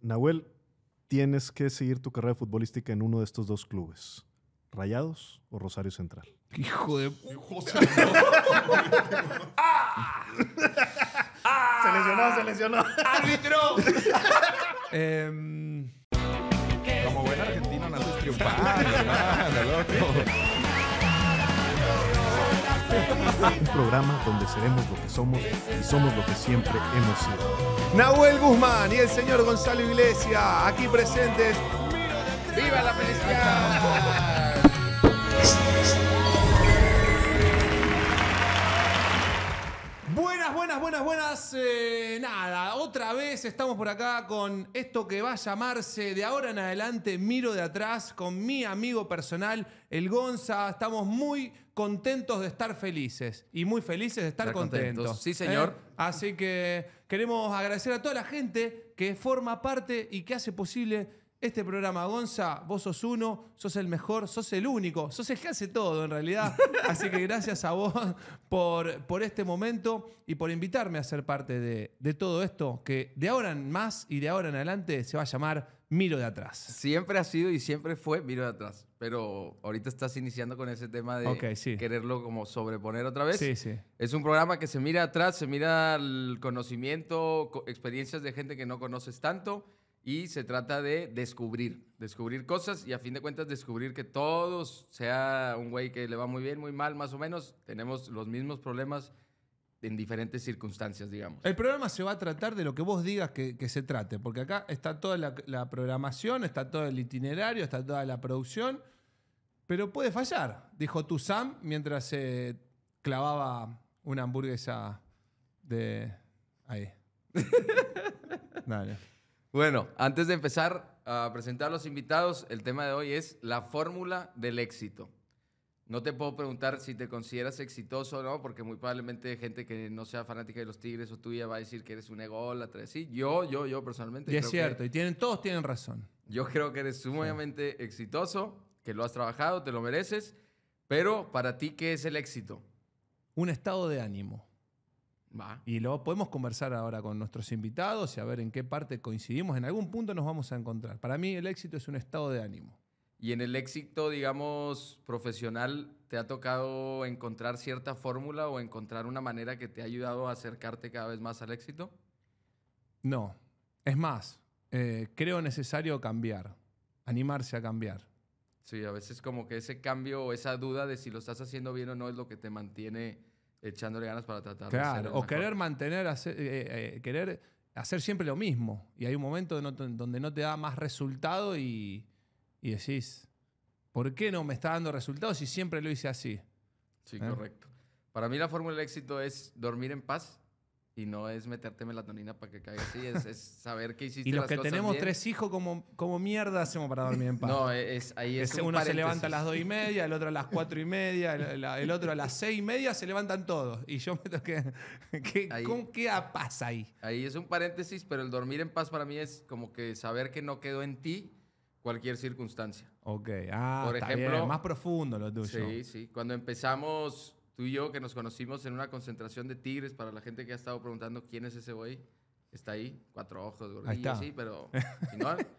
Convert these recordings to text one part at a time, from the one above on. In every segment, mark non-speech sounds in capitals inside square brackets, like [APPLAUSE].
Nahuel, tienes que seguir tu carrera futbolística en uno de estos dos clubes. ¿Rayados o Rosario Central? Hijo de... ¡Ah! [LAUGHS] ¡Ah! Se lesionó, se lesionó. ¡Árbitro! Em, como buen argentino, no triunfar. hermano, loco. Un programa donde seremos lo que somos y somos lo que siempre hemos sido. Nahuel Guzmán y el señor Gonzalo Iglesias, aquí presentes. ¡Viva la felicidad! Buenas, buenas, buenas, buenas. Eh, nada, otra vez estamos por acá con esto que va a llamarse de ahora en adelante Miro de atrás con mi amigo personal, el Gonza. Estamos muy contentos de estar felices y muy felices de estar, contentos. Sí, ¿eh? señor. Así que queremos agradecer a toda la gente que forma parte y que hace posible este programa. Gonza, vos sos uno, sos el mejor, sos el único, sos el que hace todo en realidad. [LAUGHS] Así que gracias a vos por, por este momento y por invitarme a ser parte de, de todo esto que de ahora en más y de ahora en adelante se va a llamar miro de atrás. Siempre ha sido y siempre fue miro de atrás. Pero ahorita estás iniciando con ese tema de quererlo como sobreponer otra vez. Es un programa que se mira atrás, se mira el conocimiento, experiencias de gente que no conoces tanto y se trata de descubrir, descubrir cosas y a fin de cuentas descubrir que todos, sea un güey que le va muy bien, muy mal, más o menos, tenemos los mismos problemas en diferentes circunstancias, digamos. El programa se va a tratar de lo que vos digas que, se trate, porque acá está toda la, programación, está todo el itinerario, está toda la producción, pero puede fallar, dijo tu Sam mientras se clavaba una hamburguesa de... Ahí. [LAUGHS] Bueno, antes de empezar a presentar a los invitados, el tema de hoy es la fórmula del éxito. No te puedo preguntar si te consideras exitoso o no, porque muy probablemente gente que no sea fanática de los Tigres o tuya va a decir que eres un ególatra. Sí, yo, yo, yo personalmente. Y es cierto, y tienen, todos tienen razón. Yo creo que eres sumamente exitoso, que lo has trabajado, te lo mereces, pero para ti, ¿qué es el éxito? Un estado de ánimo. Va. Y luego podemos conversar ahora con nuestros invitados y a ver en qué parte coincidimos. En algún punto nos vamos a encontrar. Para mí, el éxito es un estado de ánimo. Y en el éxito, digamos, profesional, ¿te ha tocado encontrar cierta fórmula o encontrar una manera que te ha ayudado a acercarte cada vez más al éxito? No. Es más, eh, creo necesario cambiar, animarse a cambiar. Sí, a veces como que ese cambio o esa duda de si lo estás haciendo bien o no es lo que te mantiene echándole ganas para tratar claro, de Claro, o querer mantener, eh, eh, querer hacer siempre lo mismo. Y hay un momento donde no te da más resultado y y decís, ¿por qué no me está dando resultados si siempre lo hice así? Sí, ¿Eh? correcto. Para mí la fórmula del éxito es dormir en paz y no es meterte melatonina para que caiga así, es, saber que hiciste. [LAUGHS] Y los que tenemos tres hijos, como, como mierda hacemos para dormir en paz? No, es, ahí es... uno se levanta a las dos y media, el otro a las [LAUGHS] cuatro y media, el, otro a las seis y media, se levantan todos. Y yo me toqué... ¿qué, ¿Con qué pasa ahí? Ahí es un paréntesis, pero el dormir en paz para mí es como que saber que no quedó en ti, cualquier circunstancia. Ok, ah, por está ejemplo, más profundo lo tuyo. Sí, sí. Cuando empezamos tú y yo, que nos conocimos en una concentración de tigres, para la gente que ha estado preguntando quién es ese güey, está ahí, cuatro ojos, gordillo, sí, pero [LAUGHS]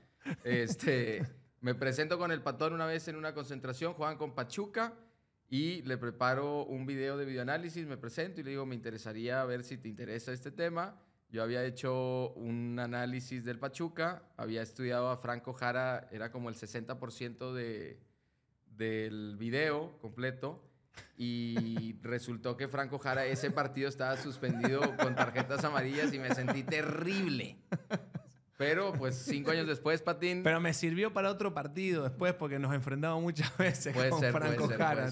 este, me presento con el patón una vez en una concentración, juegan con Pachuca y le preparo un video de videoanálisis, me presento y le digo, me interesaría ver si te interesa este tema. Yo había hecho un análisis del Pachuca, había estudiado a Franco Jara, era como el 60% del video completo. Y [LAUGHS] resultó que Franco Jara, ese partido estaba suspendido con tarjetas amarillas y me sentí terrible. Pero pues cinco años después, Patín. Pero me sirvió para otro partido después porque nos enfrentamos muchas veces con Franco Jara.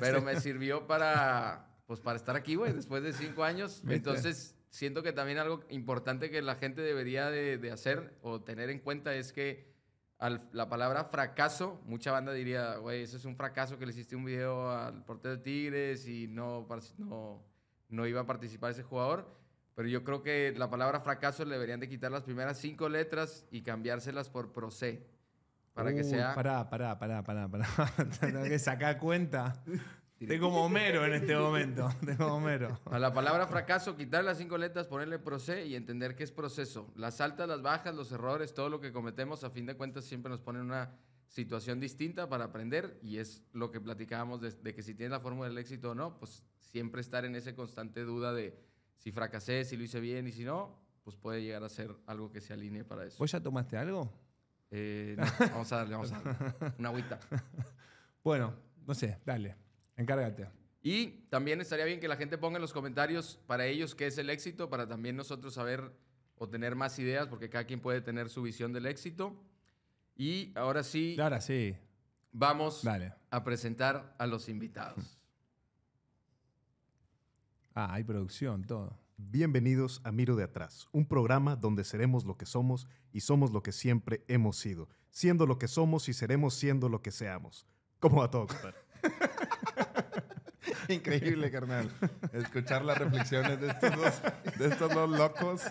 Pero me sirvió para, pues, para estar aquí, güey, después de cinco años. Entonces siento que también algo importante que la gente debería de, hacer o tener en cuenta es que la palabra fracaso, mucha banda diría, güey, eso es un fracaso que le hiciste un video al portero de Tigres y no, no, no iba a participar ese jugador. Pero yo creo que la palabra fracaso le deberían de quitar las primeras cinco letras y cambiárselas por procé. Para que sea. Pará, pará, pará, pará, pará. [LAUGHS] Tengo que sacar cuenta. Tengo como Homero en este momento. [LAUGHS] Tengo Homero. A la palabra fracaso, quitar las cinco letras, ponerle proce y entender qué es proceso. Las altas, las bajas, los errores, todo lo que cometemos, a fin de cuentas, siempre nos ponen una situación distinta para aprender y es lo que platicábamos de, que si tienes la fórmula del éxito o no, pues siempre estar en esa constante duda de si fracasé, si lo hice bien y si no, pues puede llegar a ser algo que se alinee para eso. ¿Vos ya tomaste algo? Eh, no, vamos a darle, vamos a darle. Una agüita. [LAUGHS] bueno, no sé, dale. Encárgate. Y también estaría bien que la gente ponga en los comentarios para ellos qué es el éxito, para también nosotros saber o tener más ideas, porque cada quien puede tener su visión del éxito. Y ahora sí. Ahora sí. Vamos a presentar a los invitados. [LAUGHS] Ah, hay producción, todo. Bienvenidos a Miro de Atrás, un programa donde seremos lo que somos y somos lo que siempre hemos sido, siendo lo que somos y seremos siendo lo que seamos. Como a todo, [LAUGHS] Increíble, carnal. Escuchar las reflexiones de estos dos, de estos dos locos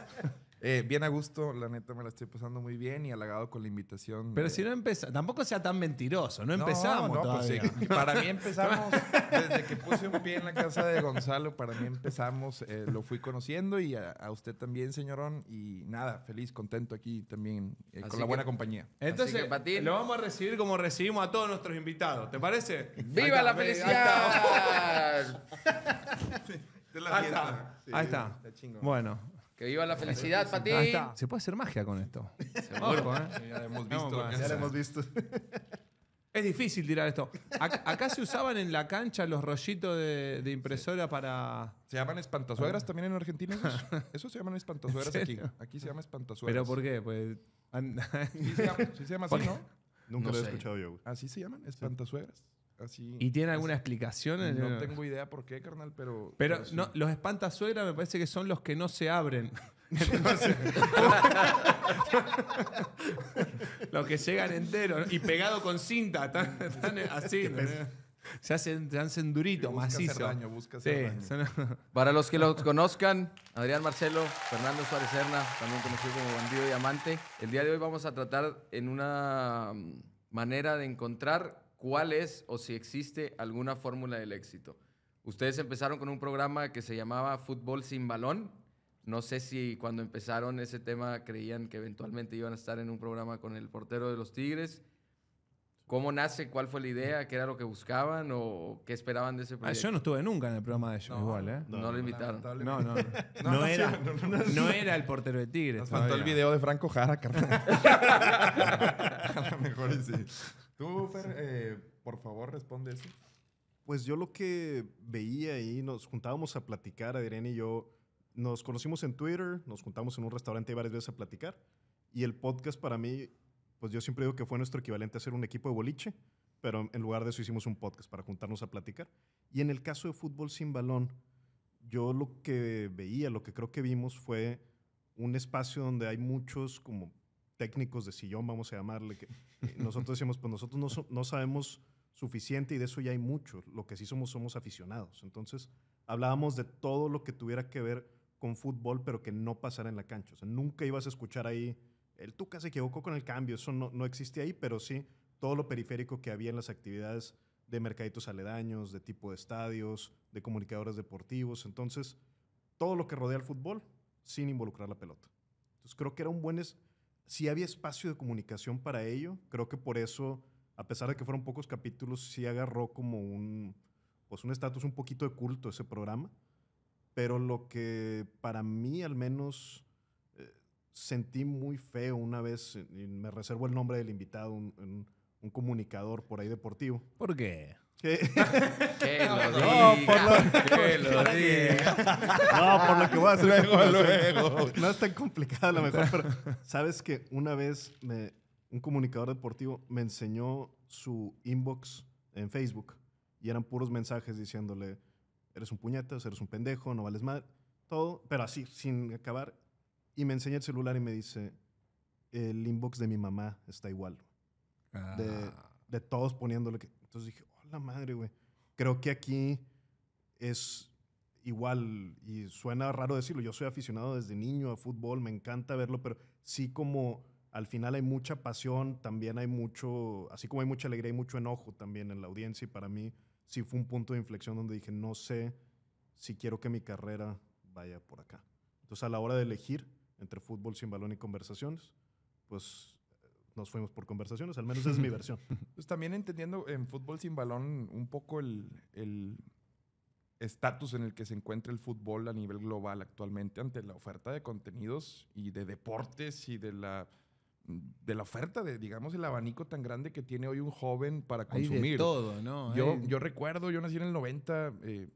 eh, bien a gusto, la neta me la estoy pasando muy bien y halagado con la invitación. Pero si no empezamos, tampoco sea tan mentiroso, no, empezamos pues todavía. [LAUGHS] para mí empezamos, [LAUGHS] desde que puse un pie en la casa de Gonzalo, para mí empezamos, eh, lo fui conociendo y a, usted también, señorón, y nada, feliz, contento aquí también, eh, con la buena compañía. Entonces, lo vamos a recibir como recibimos a todos nuestros invitados, ¿te parece? ¡Viva la felicidad! Ahí está. [LAUGHS] ahí está. Bueno, que viva la felicidad, Pati! Se puede hacer magia con esto. ¿eh? Ya hemos visto. hemos visto. Es difícil tirar esto. acá se usaban en la cancha los rollitos de, impresora para. ¿Se llaman espantazuegras ah. también en Argentina? [LAUGHS] Eso se llaman espantazuegras aquí. Aquí se llama espantazuegras. ¿Pero por qué? Pues. Sí se llama, así, ¿no? Nunca lo he escuchado yo. Así se llaman, espantazuegras. ¿Y tiene alguna explicación? No, tengo idea por qué, carnal, pero. Pero, no, los espantasuegra me parece que son los que no se abren. [LAUGHS] [LAUGHS] los que llegan enteros y pegados con cinta, así. Se hacen, se hacen Para los que los conozcan, Adrián Marcelo, Fernando Suárez Serna, también conocido como Bandido Diamante. El día de hoy vamos a tratar en una manera de encontrar ¿Cuál es o si existe alguna fórmula del éxito? Ustedes empezaron con un programa que se llamaba Fútbol sin balón. No sé si cuando empezaron ese tema creían que eventualmente iban a estar en un programa con el portero de los Tigres. ¿Cómo nace? ¿Cuál fue la idea? ¿Qué era lo que buscaban o qué esperaban de ese programa? Ah, yo no estuve nunca en el programa de ellos, no, igual, ¿eh? lo invitaron. No, no. era, el portero de Tigres. Nos faltó el video de Franco Jara, [LAUGHS] lo mejor sí. Tú, [LAUGHS] Fer, eh, por favor, responde eso. Pues yo lo que veía y nos juntábamos a platicar, Adrián y yo, nos conocimos en Twitter, nos juntamos en un restaurante varias veces a platicar. Y el podcast para mí, pues yo siempre digo que fue nuestro equivalente a ser un equipo de boliche, pero en lugar de eso hicimos un podcast para juntarnos a platicar. Y en el caso de fútbol sin balón, yo lo que veía, lo que creo que vimos fue un espacio donde hay muchos como técnicos de sillón, vamos a llamarle, que nosotros decimos, pues nosotros no, no, sabemos suficiente y de eso ya hay mucho. Lo que sí somos somos aficionados. Entonces, hablábamos de todo lo que tuviera que ver con fútbol, pero que no pasara en la cancha. O sea, nunca ibas a escuchar ahí, el Tuca se equivocó con el cambio, eso no, no existe ahí, pero sí todo lo periférico que había en las actividades de mercaditos aledaños, de tipo de estadios, de comunicadores deportivos. Entonces, todo lo que rodea al fútbol sin involucrar la pelota. Entonces, creo que era un buen sí había espacio de comunicación para ello. Creo que por eso, a pesar de que fueron pocos capítulos, sí agarró como un pues un estatus un poquito de culto ese programa. Pero lo que para mí al menos eh, sentí muy feo una vez, me reservo el nombre del invitado, un, un comunicador por ahí deportivo. ¿Por qué? No, por lo... Que voy a hacer. Luego, No es tan complicado a lo mejor, pero [LAUGHS] sabes que una vez un comunicador deportivo me enseñó su inbox en Facebook y eran puros mensajes diciéndole, eres un puñetas, eres un pendejo, no vales madre, todo, pero así, sin acabar. Y me enseña el celular y me dice, el inbox de mi mamá está igual. De, ah. todos poniéndole que... Entonces dije, la madre, güey. Creo que aquí es igual, y suena raro decirlo, yo soy aficionado desde niño a fútbol, me encanta verlo, pero sí como al final hay mucha pasión, también hay mucho, así como hay mucha alegría, y mucho enojo también en la audiencia y para mí sí fue un punto de inflexión donde dije, no sé si quiero que mi carrera vaya por acá. Entonces a la hora de elegir entre fútbol sin balón y conversaciones, pues nos fuimos por conversaciones, al menos es mi versión. [LAUGHS] Pues también entendiendo en fútbol sin balón un poco el estatus en el que se encuentra el fútbol a nivel global actualmente ante la oferta de contenidos y de deportes y de la de la oferta de digamos el abanico tan grande que tiene hoy un joven para consumir. de todo, ¿no? Yo yo recuerdo, yo nací en el 90 eh,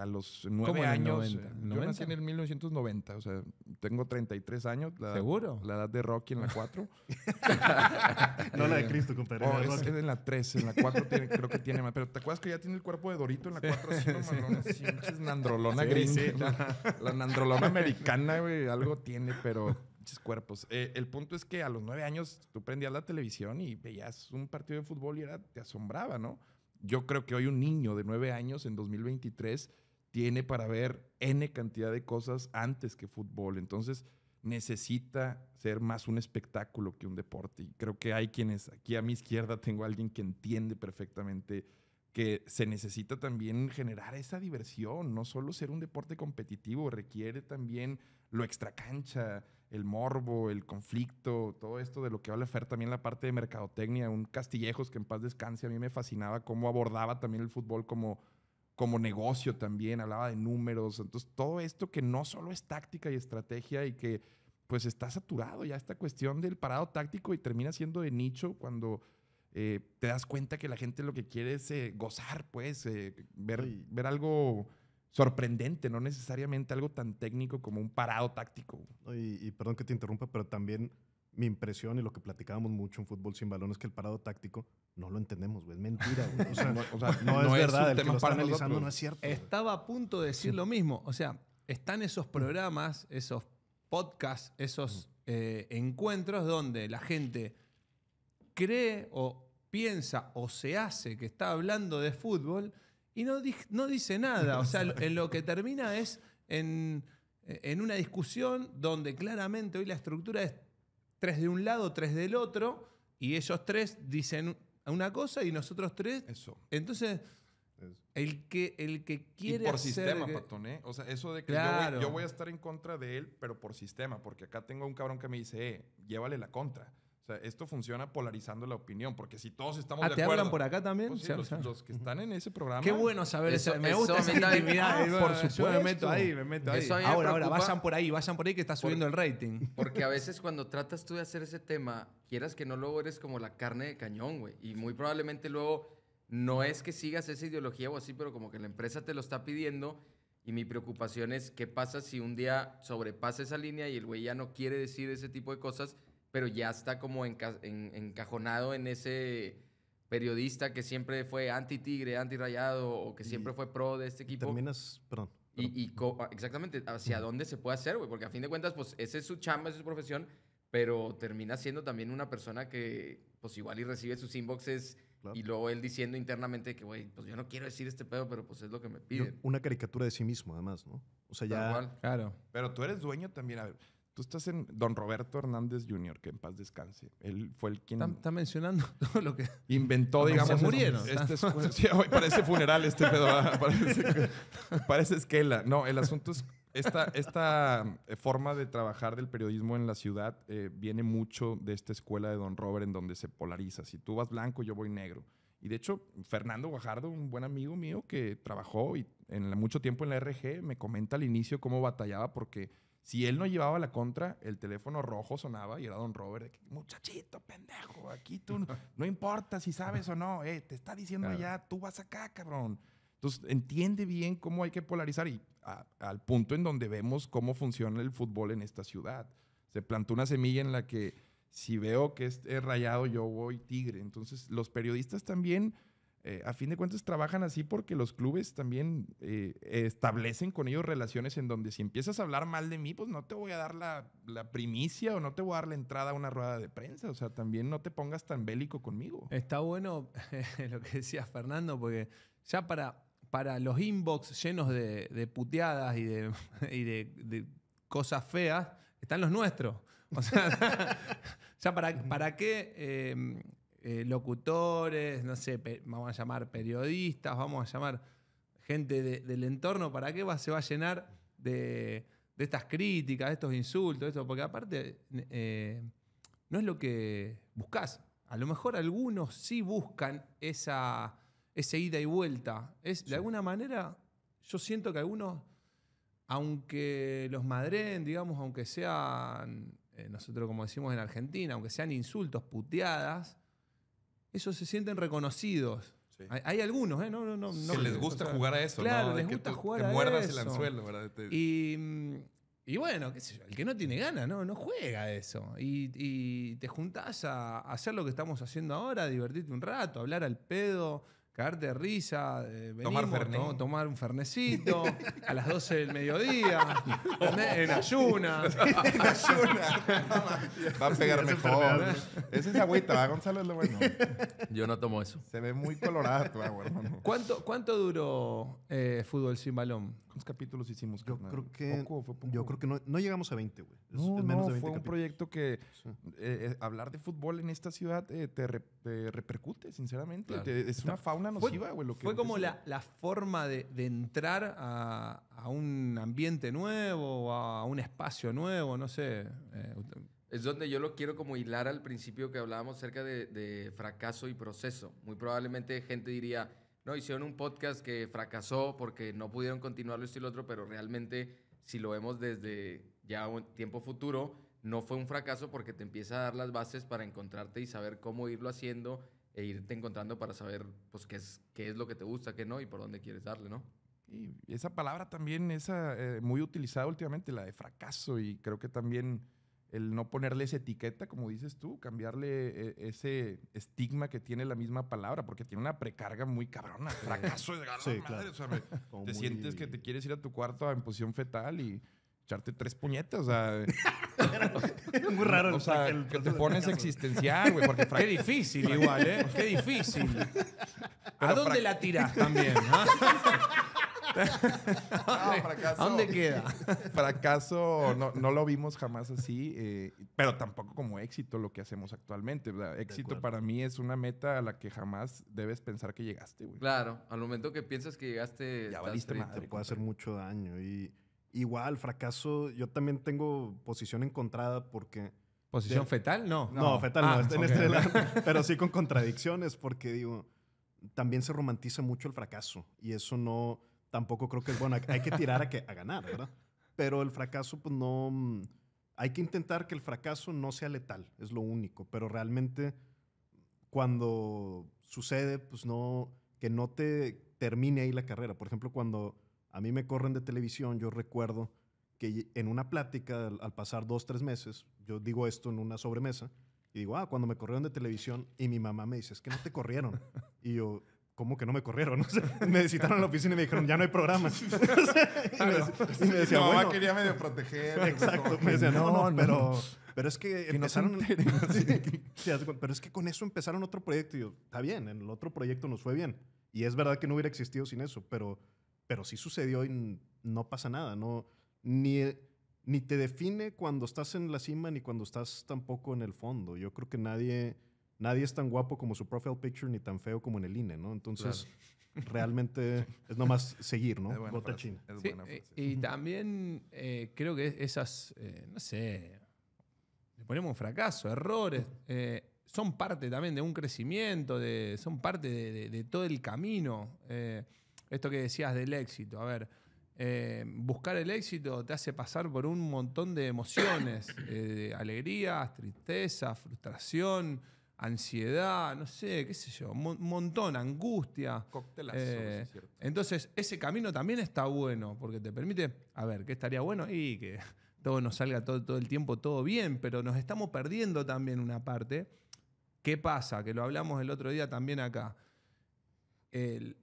a los nueve años. Eh, yo nací en el 1990, o sea, tengo 33 años. La, ¿Seguro? La edad de Rocky en la 4. [LAUGHS] no la de eh, Cristo, compadre. Oh, es, en la 3, en la 4 tiene, creo que tiene más. Pero ¿te acuerdas que ya tiene el cuerpo de Dorito en la 4? Así, sí. es nandrolona gris. La, nandrolona americana, güey, algo tiene, pero cuerpos. Eh, el punto es que a los 9 años tú prendías la televisión y veías un partido de fútbol y era, te asombraba, ¿no? Yo creo que hoy un niño de 9 años en 2023 tiene para ver N cantidad de cosas antes que fútbol. Entonces necesita ser más un espectáculo que un deporte. Y creo que hay quienes, aquí a mi izquierda tengo alguien que entiende perfectamente que se necesita también generar esa diversión, no solo ser un deporte competitivo, requiere también lo extracancha, el morbo, el conflicto, todo esto de lo que habla Fer también la parte de mercadotecnia, un Castillejos que en paz descanse, a mí me fascinaba cómo abordaba también el fútbol como como negocio también, hablaba de números, entonces todo esto que no solo es táctica y estrategia y que pues está saturado ya esta cuestión del parado táctico y termina siendo de nicho cuando eh, te das cuenta que la gente lo que quiere es eh, gozar, pues, eh, ver, ver algo sorprendente, no necesariamente algo tan técnico como un parado táctico. y, perdón que te interrumpa, pero también mi impresión y lo que platicábamos mucho en fútbol sin balón es que el parado táctico no lo entendemos, güey. Es mentira, no, es, verdad. El que no es cierto. Estaba a punto de decir lo mismo. O sea, están esos mm. programas, esos podcasts, esos mm. eh, encuentros donde la gente cree o piensa o se hace que está hablando de fútbol y no, dice nada. O sea, [LAUGHS] en lo que termina es en, en una discusión donde claramente hoy la estructura es tres de un lado, tres del otro, y ellos tres dicen una cosa y nosotros tres. Eso. Entonces, el, que, el que quiere. por sistema, Patón, ¿eh? O sea, eso de que yo, voy, yo, voy, a estar en contra de él, pero por sistema, porque acá tengo un cabrón que me dice, eh, llévale la contra. O sea, esto funciona polarizando la opinión, porque si todos estamos ah, de acuerdo. hablan por acá también? Pues los, que están en ese programa. Qué bueno saber eso. me gusta esa intimidad. por supuesto. me meto ahí, me meto ahí. ahora, ahora, vayan por ahí, vayan por ahí que está subiendo el rating. Porque a veces cuando tratas tú de hacer ese tema, quieras que no luego eres como la carne de cañón, güey. Y muy probablemente luego no es que sigas esa ideología o así, pero como que la empresa te lo está pidiendo. Y mi preocupación es qué pasa si un día sobrepasa esa línea y el güey ya no quiere decir ese tipo de cosas pero ya está como encajonado en ese periodista que siempre fue anti-Tigre, anti-Rayado o que siempre fue pro de este equipo. Terminas, perdón. Y, ah, exactamente, hacia dónde se puede hacer, güey, porque a fin de cuentas, pues ese es su chamba, es su profesión, pero termina siendo también una persona que, pues igual y recibe sus inboxes y luego él diciendo internamente que, güey, pues yo no quiero decir este pedo, pero pues es lo que me piden. Una caricatura de sí mismo, además, ¿no? O sea, ya. Claro. Pero tú eres dueño también, a ver Tú estás en Don Roberto Hernández Jr., que en paz descanse. Él fue el quien. Está mencionando [LAUGHS] lo que. Inventó, digamos. Se murieron. Este, parece funeral este pedo. Ah, parece, esquela. No, el asunto es. Esta, esta eh, forma de trabajar del periodismo en la ciudad eh, viene mucho de esta escuela de Don Robert, en donde se polariza. Si tú vas blanco, yo voy negro. Y de hecho, Fernando Guajardo, un buen amigo mío que trabajó y en mucho tiempo en la RG, me comenta al inicio cómo batallaba porque si él no llevaba la contra, el teléfono rojo sonaba y era Don Robert. Muchachito, pendejo, aquí tú [LAUGHS] no, importa si sabes o no, eh, te está diciendo ya, tú vas acá, cabrón. Entonces, entiende bien cómo hay que polarizar y al punto en donde vemos cómo funciona el fútbol en esta ciudad. Se plantó una semilla en la que si veo que es, rayado, yo voy tigre. Entonces, los periodistas también eh, a fin de cuentas trabajan así porque los clubes también eh, establecen con ellos relaciones en donde si empiezas a hablar mal de mí, pues no te voy a dar la, primicia o no te voy a dar la entrada a una rueda de prensa. O sea, también no te pongas tan bélico conmigo. Está bueno [LAUGHS] lo que decías, Fernando, porque ya para, para los inbox llenos de, puteadas y [LAUGHS] de, cosas feas, están los nuestros. O sea, [LAUGHS] ya para, para qué em, eh, locutores, no sé, vamos a llamar periodistas, vamos a llamar gente del entorno, ¿para qué se va a llenar de, estas críticas, de estos insultos, esto? Porque aparte eh, no es lo que buscas. A lo mejor algunos sí buscan esa, ida y vuelta. Es, De alguna manera, yo siento que algunos, aunque los madren, digamos, aunque sean, eh, nosotros como decimos en Argentina, aunque sean insultos, puteadas, esos se sienten reconocidos. Hay, algunos, ¿eh? No, no, no, que les gusta jugar a eso. Claro, les gusta que jugar a muerdas el anzuelo, Y, bueno, el que no tiene ganas, no, no juega a eso. Y, y te juntás a hacer lo que estamos haciendo ahora, divertirte un rato, hablar al pedo, cagarte de risa, eh, venimos, tomar, ¿no? tomar un fernecito [LAUGHS] a las 12 del mediodía, oh. en ayunas. [LAUGHS] en ayunas. Va a pegar mejor. Es esa agüita, ¿verdad, Gonzalo? Es lo bueno. Yo no tomo eso. Se ve muy colorado tu agua, ¿Cuánto, cuánto duró eh, Fútbol sin balón? ¿Cuántos capítulos hicimos? Yo creo que, Yo creo que no, no llegamos a 20, güey. No, fue un proyecto que eh, eh, hablar de fútbol en esta ciudad te te repercute, sinceramente. es una fauna nociva, Fue, fue como la, forma de, entrar a, un ambiente nuevo, a un espacio nuevo, no sé. Eh, es donde yo lo quiero como hilar al principio que hablábamos acerca de, fracaso y proceso. Muy probablemente gente diría, no, hicieron un podcast que fracasó porque no pudieron continuarlo esto y otro, pero realmente si lo vemos desde ya un tiempo futuro, no fue un fracaso porque te empieza a dar las bases para encontrarte y saber cómo irlo haciendo e irte encontrando para saber pues qué es, qué es lo que te gusta, qué no y por dónde quieres darle, ¿no? Y esa palabra también es eh, muy utilizada últimamente, la de fracaso, y creo que también el no ponerle esa etiqueta, como dices tú, cambiarle eh, ese estigma que tiene la misma palabra, porque tiene una precarga muy cabrona. Fracaso de madre. te sientes que te quieres ir a tu cuarto en posición fetal y echarte tres puñetas, o sea. [LAUGHS] es muy raro. O sea, que te pones existencial, güey. Porque [LAUGHS] ¿eh? Qué difícil igual, ¿eh? Qué difícil. ¿A dónde la tiras [LAUGHS] también? no, ah, ¿A dónde queda? fracaso, no, lo vimos jamás así, eh, pero tampoco como éxito lo que hacemos actualmente. Éxito para mí es una meta a la que jamás debes pensar que llegaste, güey. Claro, al momento que piensas que llegaste, ya Te puede hacer mucho daño y Igual, fracaso. Yo también tengo posición encontrada porque. ¿Posición fetal? No. No, fetal no, ah, [LAUGHS] en estrella, [LAUGHS] pero sí con contradicciones, porque digo, también se romantiza mucho el fracaso y eso no. Tampoco creo que es bueno. Hay que tirar a, que, a ganar, ¿verdad? Pero el fracaso, pues no. Hay que intentar que el fracaso no sea letal, es lo único. Pero realmente, cuando sucede, pues no. Que no te termine ahí la carrera. Por ejemplo, cuando a mí me corren de televisión, yo recuerdo que en una plática, al, pasar dos, tres meses, yo digo esto en una sobremesa, y digo, ah, cuando me corrieron de televisión, y mi mamá me dice, es que no te corrieron. Y yo, ¿cómo que no me corrieron? [LAUGHS] me visitaron a la oficina y me dijeron, ya no hay programa. [LAUGHS] y, me, ah, pues, mamá quería medio proteger. [LAUGHS] Exacto. Me decía, no, no, pero, pero es que, empezaron... pero es que con eso empezaron otro proyecto. Y yo, está bien, en el otro proyecto nos fue bien. Y es verdad que no hubiera existido sin eso, pero pero sí sucedió y no pasa nada, no, ni, ni te define cuando estás en la cima ni cuando estás tampoco en el fondo. Yo creo que nadie, nadie es tan guapo como su profile picture ni tan feo como en el INE, ¿no? Entonces... [LAUGHS] realmente es nomás seguir, ¿no? bota china. Y, también eh, creo que esas, eh, no sé, le ponemos fracaso, errores, eh, son parte también de un crecimiento, de, son parte de, de todo el camino. Esto que decías del éxito, a ver, eh, buscar el éxito te hace pasar por un montón de emociones, [COUGHS] eh, alegrías, tristeza, frustración, ansiedad, no sé, qué sé yo, un montón, angustia. Eh, entonces, ese camino también está bueno, porque te permite, a ver, ¿qué estaría bueno? Y que [LAUGHS] todo nos salga todo, todo el tiempo todo bien, pero nos estamos perdiendo también una parte. ¿Qué pasa? Que lo hablamos el otro día también acá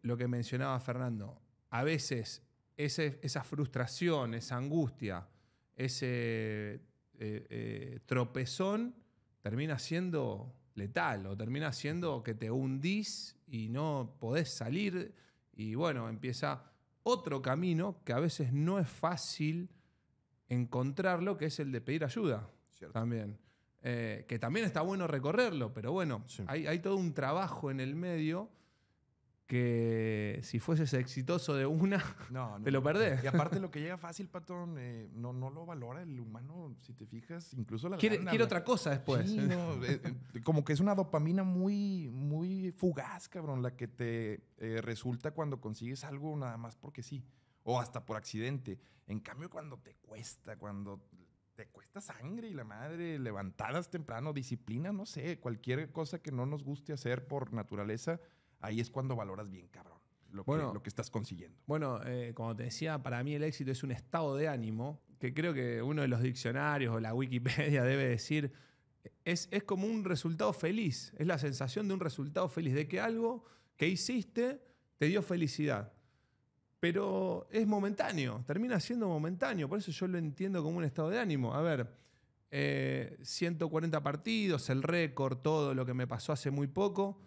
lo que mencionaba Fernando, a veces esa frustración, esa angustia, ese eh, eh, tropezón termina siendo letal o termina siendo que te hundís y no podés salir y bueno, empieza otro camino que a veces no es fácil encontrarlo, que es el de pedir ayuda también. Eh, que también está bueno recorrerlo, pero bueno, hay, todo un trabajo en el medio que si fueses exitoso de una, [LAUGHS] te lo perdés. Y aparte lo que llega fácil, patrón, eh, no, no lo valora el humano, si te fijas, incluso la... Quiere, quiere otra cosa después. [LAUGHS] Eh, eh, como que es una dopamina muy, muy fugaz, cabrón, la que te resulta cuando consigues algo nada más porque sí, o hasta por accidente. En cambio, cuando te cuesta, cuando te cuesta sangre y la madre, levantadas temprano, disciplina, no sé, cualquier cosa que no nos guste hacer por naturaleza, ahí es cuando valoras bien, cabrón. Lo, que, estás consiguiendo. Bueno, eh, como te decía, para mí el éxito es un estado de ánimo, que creo que uno de los diccionarios o la Wikipedia [LAUGHS] debe decir, es, como un resultado feliz, es la sensación de un resultado feliz, de que algo que hiciste te dio felicidad pero es momentáneo, termina siendo momentáneo, por eso yo lo entiendo como un estado de ánimo. A ver, 140 eh, partidos, el récord, todo lo que me pasó hace muy poco,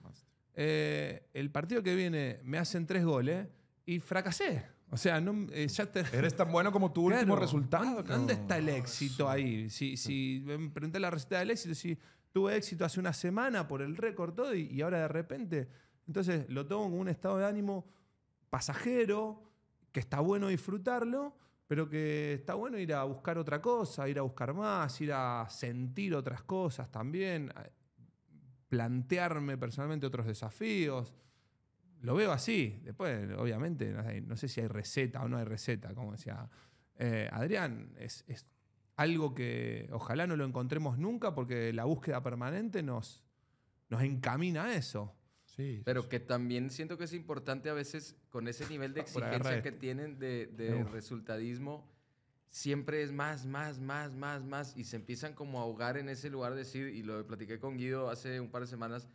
eh, el partido que viene me hacen tres goles y fracasé. O sea, no, eh, ya Eres tan bueno como tu último resultado. Ah, ¿Dónde está el éxito ahí? Si, si me la receta del éxito, si tuve éxito hace una semana por el récord todo y, ahora de repente... Entonces lo tomo como un estado de ánimo pasajero, que está bueno disfrutarlo, pero que está bueno ir a buscar otra cosa, ir a buscar más, ir a sentir otras cosas también plantearme personalmente otros desafíos. Lo veo así. Después, obviamente, no sé, si hay receta o no hay receta, como decía eh, Adrián. Es, algo que ojalá no lo encontremos nunca porque la búsqueda permanente nos, nos encamina a eso. Sí, Pero que también siento que es importante a veces con ese nivel de exigencia que tienen de, de resultadismo siempre es más, más, más, más, más, y se empiezan como a ahogar en ese lugar decir, y lo platiqué con Guido hace un par de semanas,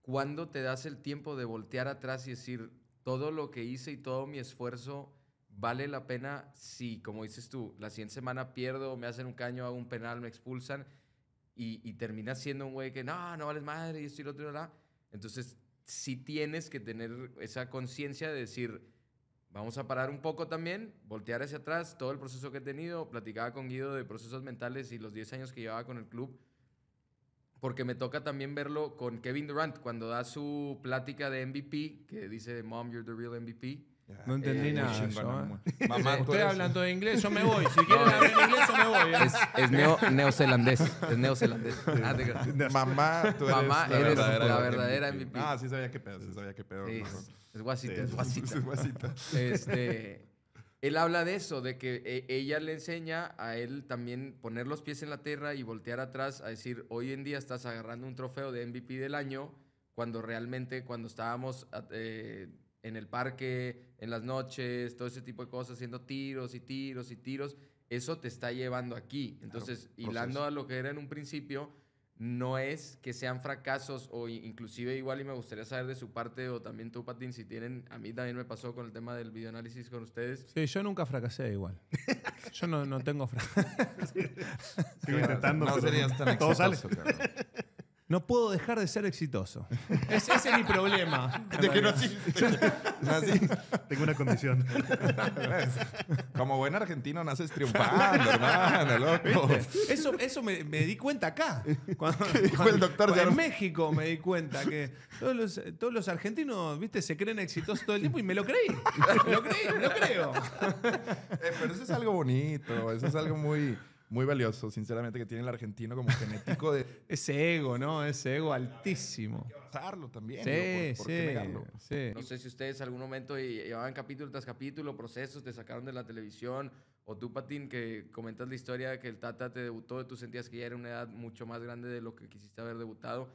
¿cuándo te das el tiempo de voltear atrás y decir, todo lo que hice y todo mi esfuerzo vale la pena si, como dices tú, la siguiente semana pierdo, me hacen un caño, hago un penal, me expulsan, y, y terminas siendo un güey que, no, no vales madre, y esto y lo otro, y Entonces, sí tienes que tener esa conciencia de decir, Vamos a parar un poco también, voltear hacia atrás, todo el proceso que he tenido, platicaba con Guido de procesos mentales y los 10 años que llevaba con el club, porque me toca también verlo con Kevin Durant cuando da su plática de MVP, que dice, Mom, you're the real MVP. No entendí eh, nada. ¿eh? [LAUGHS] Mamá, ustedes hablando de inglés, yo me voy. Si quieren hablar en inglés, yo me voy. ¿eh? Es, neozelandés. Es [LAUGHS] ah, [LAUGHS] neozelandés. Mamá, tú eres, Mamá, la, eres verdadera, la verdadera MVP. Ah, sí sabía qué pedo, sabía Es, guasita, es guasita. este, él habla de eso, de que e, ella le enseña a él también poner los pies en la tierra y voltear atrás a decir, hoy en día estás agarrando un trofeo de MVP del año, cuando realmente, cuando estábamos en el parque, en las noches, todo ese tipo de cosas, haciendo tiros y tiros y tiros, eso te está llevando aquí. Entonces, hilando a lo que era en un principio, no es que sean fracasos o inclusive igual y me gustaría saber de su parte o también tú, Patín, si tienen, a mí también me pasó con el tema del videoanálisis con ustedes. Sí, yo nunca fracasé igual. [LAUGHS] Yo no, no tengo fracaso. [LAUGHS] Sigo intentando, no, tan exitoso, todo sale. No puedo dejar de ser exitoso. [LAUGHS] ese es mi problema. [LAUGHS] de que [LAUGHS] Tengo una condición. Como buen argentino naces triunfando, hermano, loco. Eso, me, di cuenta acá. Cuando, el doctor de en México me di cuenta que todos los, argentinos, viste, se creen exitosos todo el tiempo y me lo creí. Me lo creí, lo creo. Eh, pero eso es algo bonito, eso es algo muy muy valioso, sinceramente, que tiene el argentino como genético de... [LAUGHS] Ese ego, ¿no? Ese ego altísimo. Hay también. Sí, ¿no? sí, sí. No sé si ustedes en algún momento llevaban capítulo tras capítulo, procesos, te sacaron de la televisión, o tú, Patín, que comentas la historia que el Tata te debutó y tú sentías que ya era una edad mucho más grande de lo que quisiste haber debutado.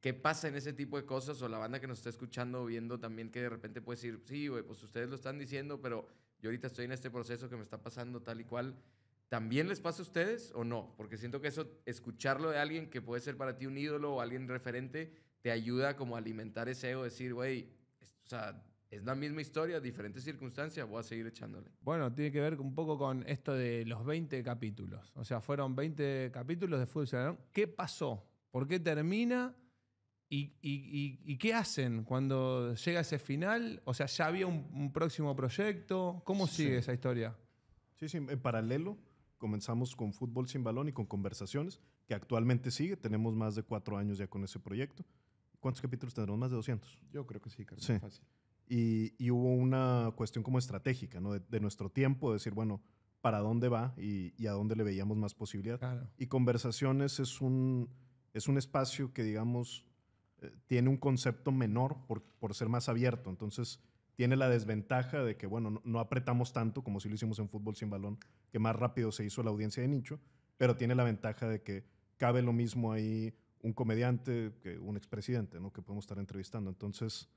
¿Qué pasa en ese tipo de cosas? O la banda que nos está escuchando, viendo también que de repente puede decir, sí, pues ustedes lo están diciendo, pero yo ahorita estoy en este proceso que me está pasando tal y cual. ¿También les pasa a ustedes o no? Porque siento que eso, escucharlo de alguien que puede ser para ti un ídolo o alguien referente, te ayuda como a alimentar ese ego, decir, güey, o sea, es la misma historia, diferentes circunstancias, voy a seguir echándole. Bueno, tiene que ver un poco con esto de los 20 capítulos. O sea, fueron 20 capítulos de Fútbol ¿Qué pasó? ¿Por qué termina? ¿Y, y, y, qué hacen cuando llega ese final? O sea, ¿ya había un, próximo proyecto? ¿Cómo sigue esa historia? Sí, sí, en paralelo Comenzamos con fútbol sin balón y con conversaciones, que actualmente sigue. Tenemos más de cuatro años ya con ese proyecto. ¿Cuántos capítulos tendremos? ¿Más de 200? Yo creo que sí, Carlos. Sí. Y, y, hubo una cuestión como estratégica, ¿no? De, nuestro tiempo, de decir, bueno, ¿para dónde va y, a dónde le veíamos más posibilidad? Y conversaciones es un, es un espacio que, digamos, eh, tiene un concepto menor por, por ser más abierto. Entonces, tiene la desventaja de que, bueno, no, apretamos tanto como si lo hicimos en fútbol sin balón, que más rápido se hizo la audiencia de nicho, pero tiene la ventaja de que cabe lo mismo ahí un comediante que un expresidente, ¿no? Que podemos estar entrevistando. Entonces,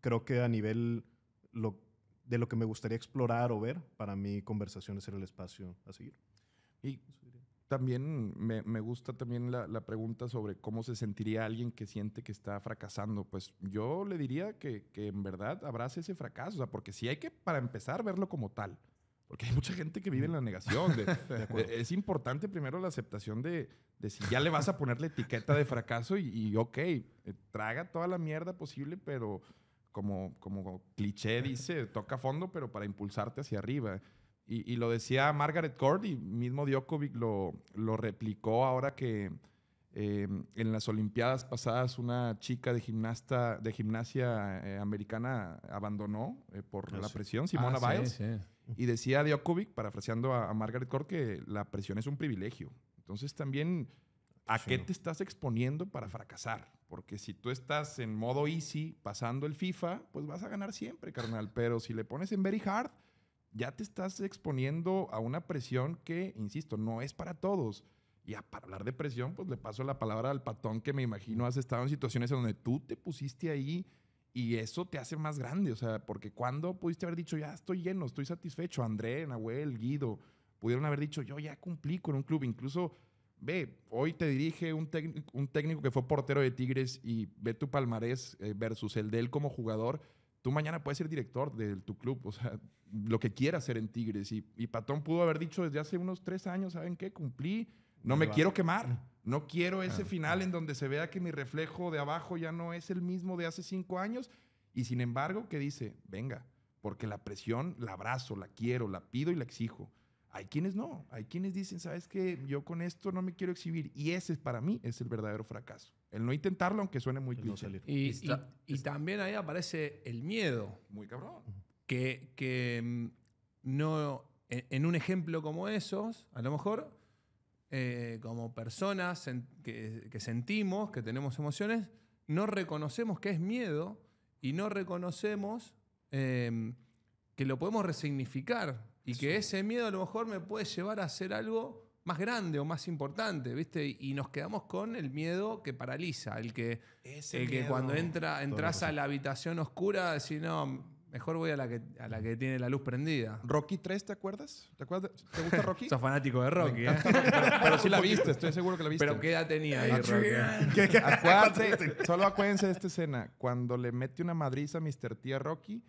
creo que a nivel lo, de lo que me gustaría explorar o ver, para mí conversaciones era el espacio a seguir. Y también me, gusta también la, pregunta sobre cómo se sentiría alguien que siente que está fracasando. Pues yo le diría que, en verdad abrace ese fracaso, porque si hay que, para empezar, verlo como tal. Porque hay mucha gente que vive en la negación. [LAUGHS] es importante primero la aceptación de, de, si ya le vas a poner la etiqueta de fracaso y, ok, eh, traga toda la mierda posible, pero como, como cliché dice, toca fondo, pero para impulsarte hacia arriba. Y, lo decía Margaret Court y mismo Djokovic lo, lo replicó ahora que eh, en las Olimpiadas pasadas una chica de, gimnasta, de gimnasia eh, americana abandonó eh, por ah, la presión, Simona ah, Biles. Y decía Djokovic, parafraseando a, a, Margaret Court, que la presión es un privilegio. Entonces también, ¿a qué te estás exponiendo para fracasar? Porque si tú estás en modo easy, pasando el FIFA, pues vas a ganar siempre, carnal. Pero si le pones en very hard ya te estás exponiendo a una presión que, insisto, no es para todos. Y para hablar de presión, pues le paso la palabra al patón que me imagino has estado en situaciones en donde tú te pusiste ahí y eso te hace más grande. O sea, porque cuando pudiste haber dicho, ya estoy lleno, estoy satisfecho, André, Nahuel, Guido, pudieron haber dicho, yo ya cumplí con un club. Incluso, ve, hoy te dirige un, técnico que fue portero de Tigres y ve tu palmarés eh, versus el de él como jugador tú mañana puedes ser director de tu club, o sea, lo que quieras hacer en Tigres. Y, Patón pudo haber dicho desde hace unos tres años, ¿saben qué? Cumplí, no me, quiero quemar, no quiero ese final en donde se vea que mi reflejo de abajo ya no es el mismo de hace cinco años. Y sin embargo, ¿qué dice? Venga, porque la presión la abrazo, la quiero, la pido y la exijo. Hay quienes no, hay quienes dicen, sabes que yo con esto no me quiero exhibir. Y ese para mí es el verdadero fracaso. El no intentarlo, aunque suene muy no Y, también ahí aparece el miedo. Muy cabrón. Que, mm, no, e, en, un ejemplo como esos, a lo mejor, eh, como personas que, sentimos, que tenemos emociones, no reconocemos que es miedo y no reconocemos em, que lo podemos resignificar y que ese miedo a lo mejor me puede llevar a hacer algo más grande o más importante, ¿viste? Y nos quedamos con el miedo que paraliza, el que, el que cuando entra, entras a la habitación oscura, decís, no, mejor voy a la que, a la que tiene la luz prendida. ¿Rocky 3, te acuerdas? ¿Te, acuerdas? ¿Te gusta [LAUGHS] Rocky? soy fanático de Rocky, ¿eh? pero, pero, sí la viste, estoy seguro que la viste. Pero ¿qué edad tenía ahí, ah, Rocky? [LAUGHS] acuérdense, solo acuérdense de esta escena. Cuando le mete una madriza a Mr. T a Rocky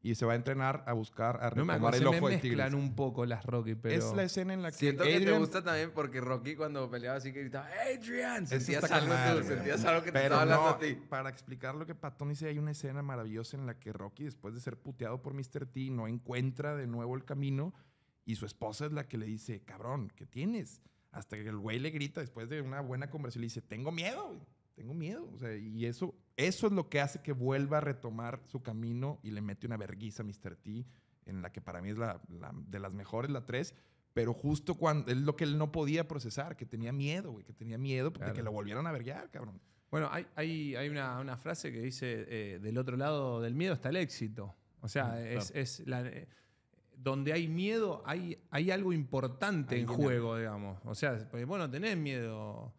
y se va a entrenar a buscar a no me el ojo me mezclan un poco las Rocky, pero... Es la escena en la que Siento Adrian... que te gusta también porque Rocky cuando peleaba así que gritaba ¡Adrian! Sentías algo, canal, sentías algo que te estaba hablando a ti. Para explicar lo que Patón dice, hay una escena maravillosa en la que Rocky, después de ser puteado por Mr. T, no encuentra de nuevo el camino y su esposa es la que le dice, cabrón, ¿qué tienes? Hasta que el güey le grita después de una buena conversación, le dice, tengo miedo, güey. tengo miedo. O sea, y eso eso es lo que hace que vuelva a retomar su camino y le mete una verguiza a Mr. T, en la que para mí es la, de las mejores, la 3. Pero justo cuando es lo que él no podía procesar, que tenía miedo, que tenía miedo porque que lo volvieran a verguiar, cabrón. Bueno, hay, hay, hay una, frase que dice, eh, del otro lado del miedo está el éxito. O sea, mm, es, eh, donde hay miedo, hay, hay algo importante en juego, digamos. O sea, bueno, pues, bueno tenés miedo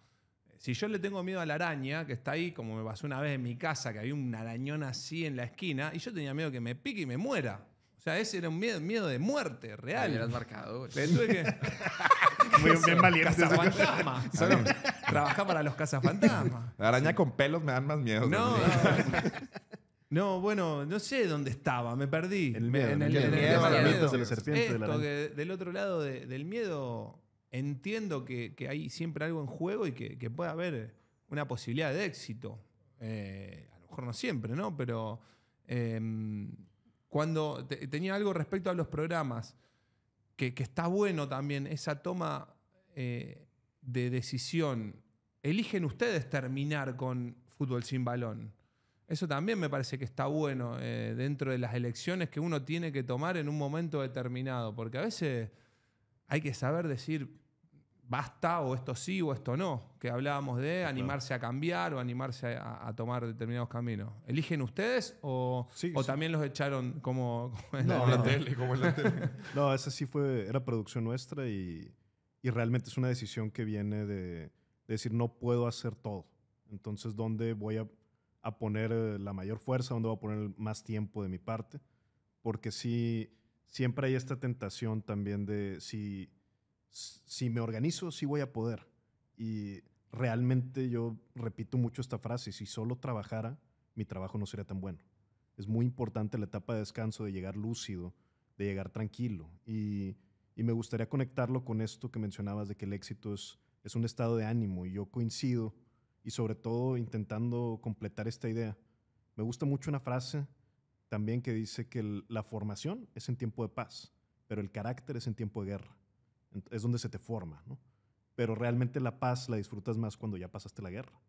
si yo le tengo miedo a la araña, que está ahí, como me pasó una vez en mi casa, que había un arañón así en la esquina, y yo tenía miedo que me pique y me muera. O sea, ese era un miedo, miedo de muerte real. has marcado. Tuve que... [LAUGHS] Muy bien valiente. Cazafantasma. [LAUGHS] para los cazafantasmas. La araña con pelos me dan más miedo. No, no, bueno, no sé dónde estaba, me perdí. El miedo, el, miedo, la de la que del otro lado del miedo entiendo que, hay siempre algo en juego y que, puede haber una posibilidad de éxito. Eh, a lo mejor no siempre, ¿no? Pero em, cuando tenía algo respecto a los programas, que, está bueno también esa toma eh, de decisión. Eligen ustedes terminar con fútbol sin balón. Eso también me parece que está bueno eh, dentro de las elecciones que uno tiene que tomar en un momento determinado, porque a veces hay que saber decir basta o esto sí o esto no, que hablábamos de animarse a cambiar o animarse a, tomar determinados caminos. ¿Eligen ustedes o, también los echaron como, en, no, la, Tele, [LAUGHS] [LAUGHS] no, esa sí fue, era producción nuestra y, y realmente es una decisión que viene de, decir no puedo hacer todo. Entonces, ¿dónde voy a, poner eh, la mayor fuerza? ¿Dónde voy a poner más tiempo de mi parte? Porque sí siempre hay esta tentación también de si, si me organizo, si voy a poder. Y realmente yo repito mucho esta frase, si solo trabajara, mi trabajo no sería tan bueno. Es muy importante la etapa de descanso, de llegar lúcido, de llegar tranquilo. Y, me gustaría conectarlo con esto que mencionabas de que el éxito es, es un estado de ánimo. Y yo coincido, y sobre todo intentando completar esta idea. Me gusta mucho una frase también que dice que la formación es en tiempo de paz, pero el carácter es en tiempo de guerra. Es donde se te forma, ¿no? Pero realmente la paz la disfrutas más cuando ya pasaste la guerra.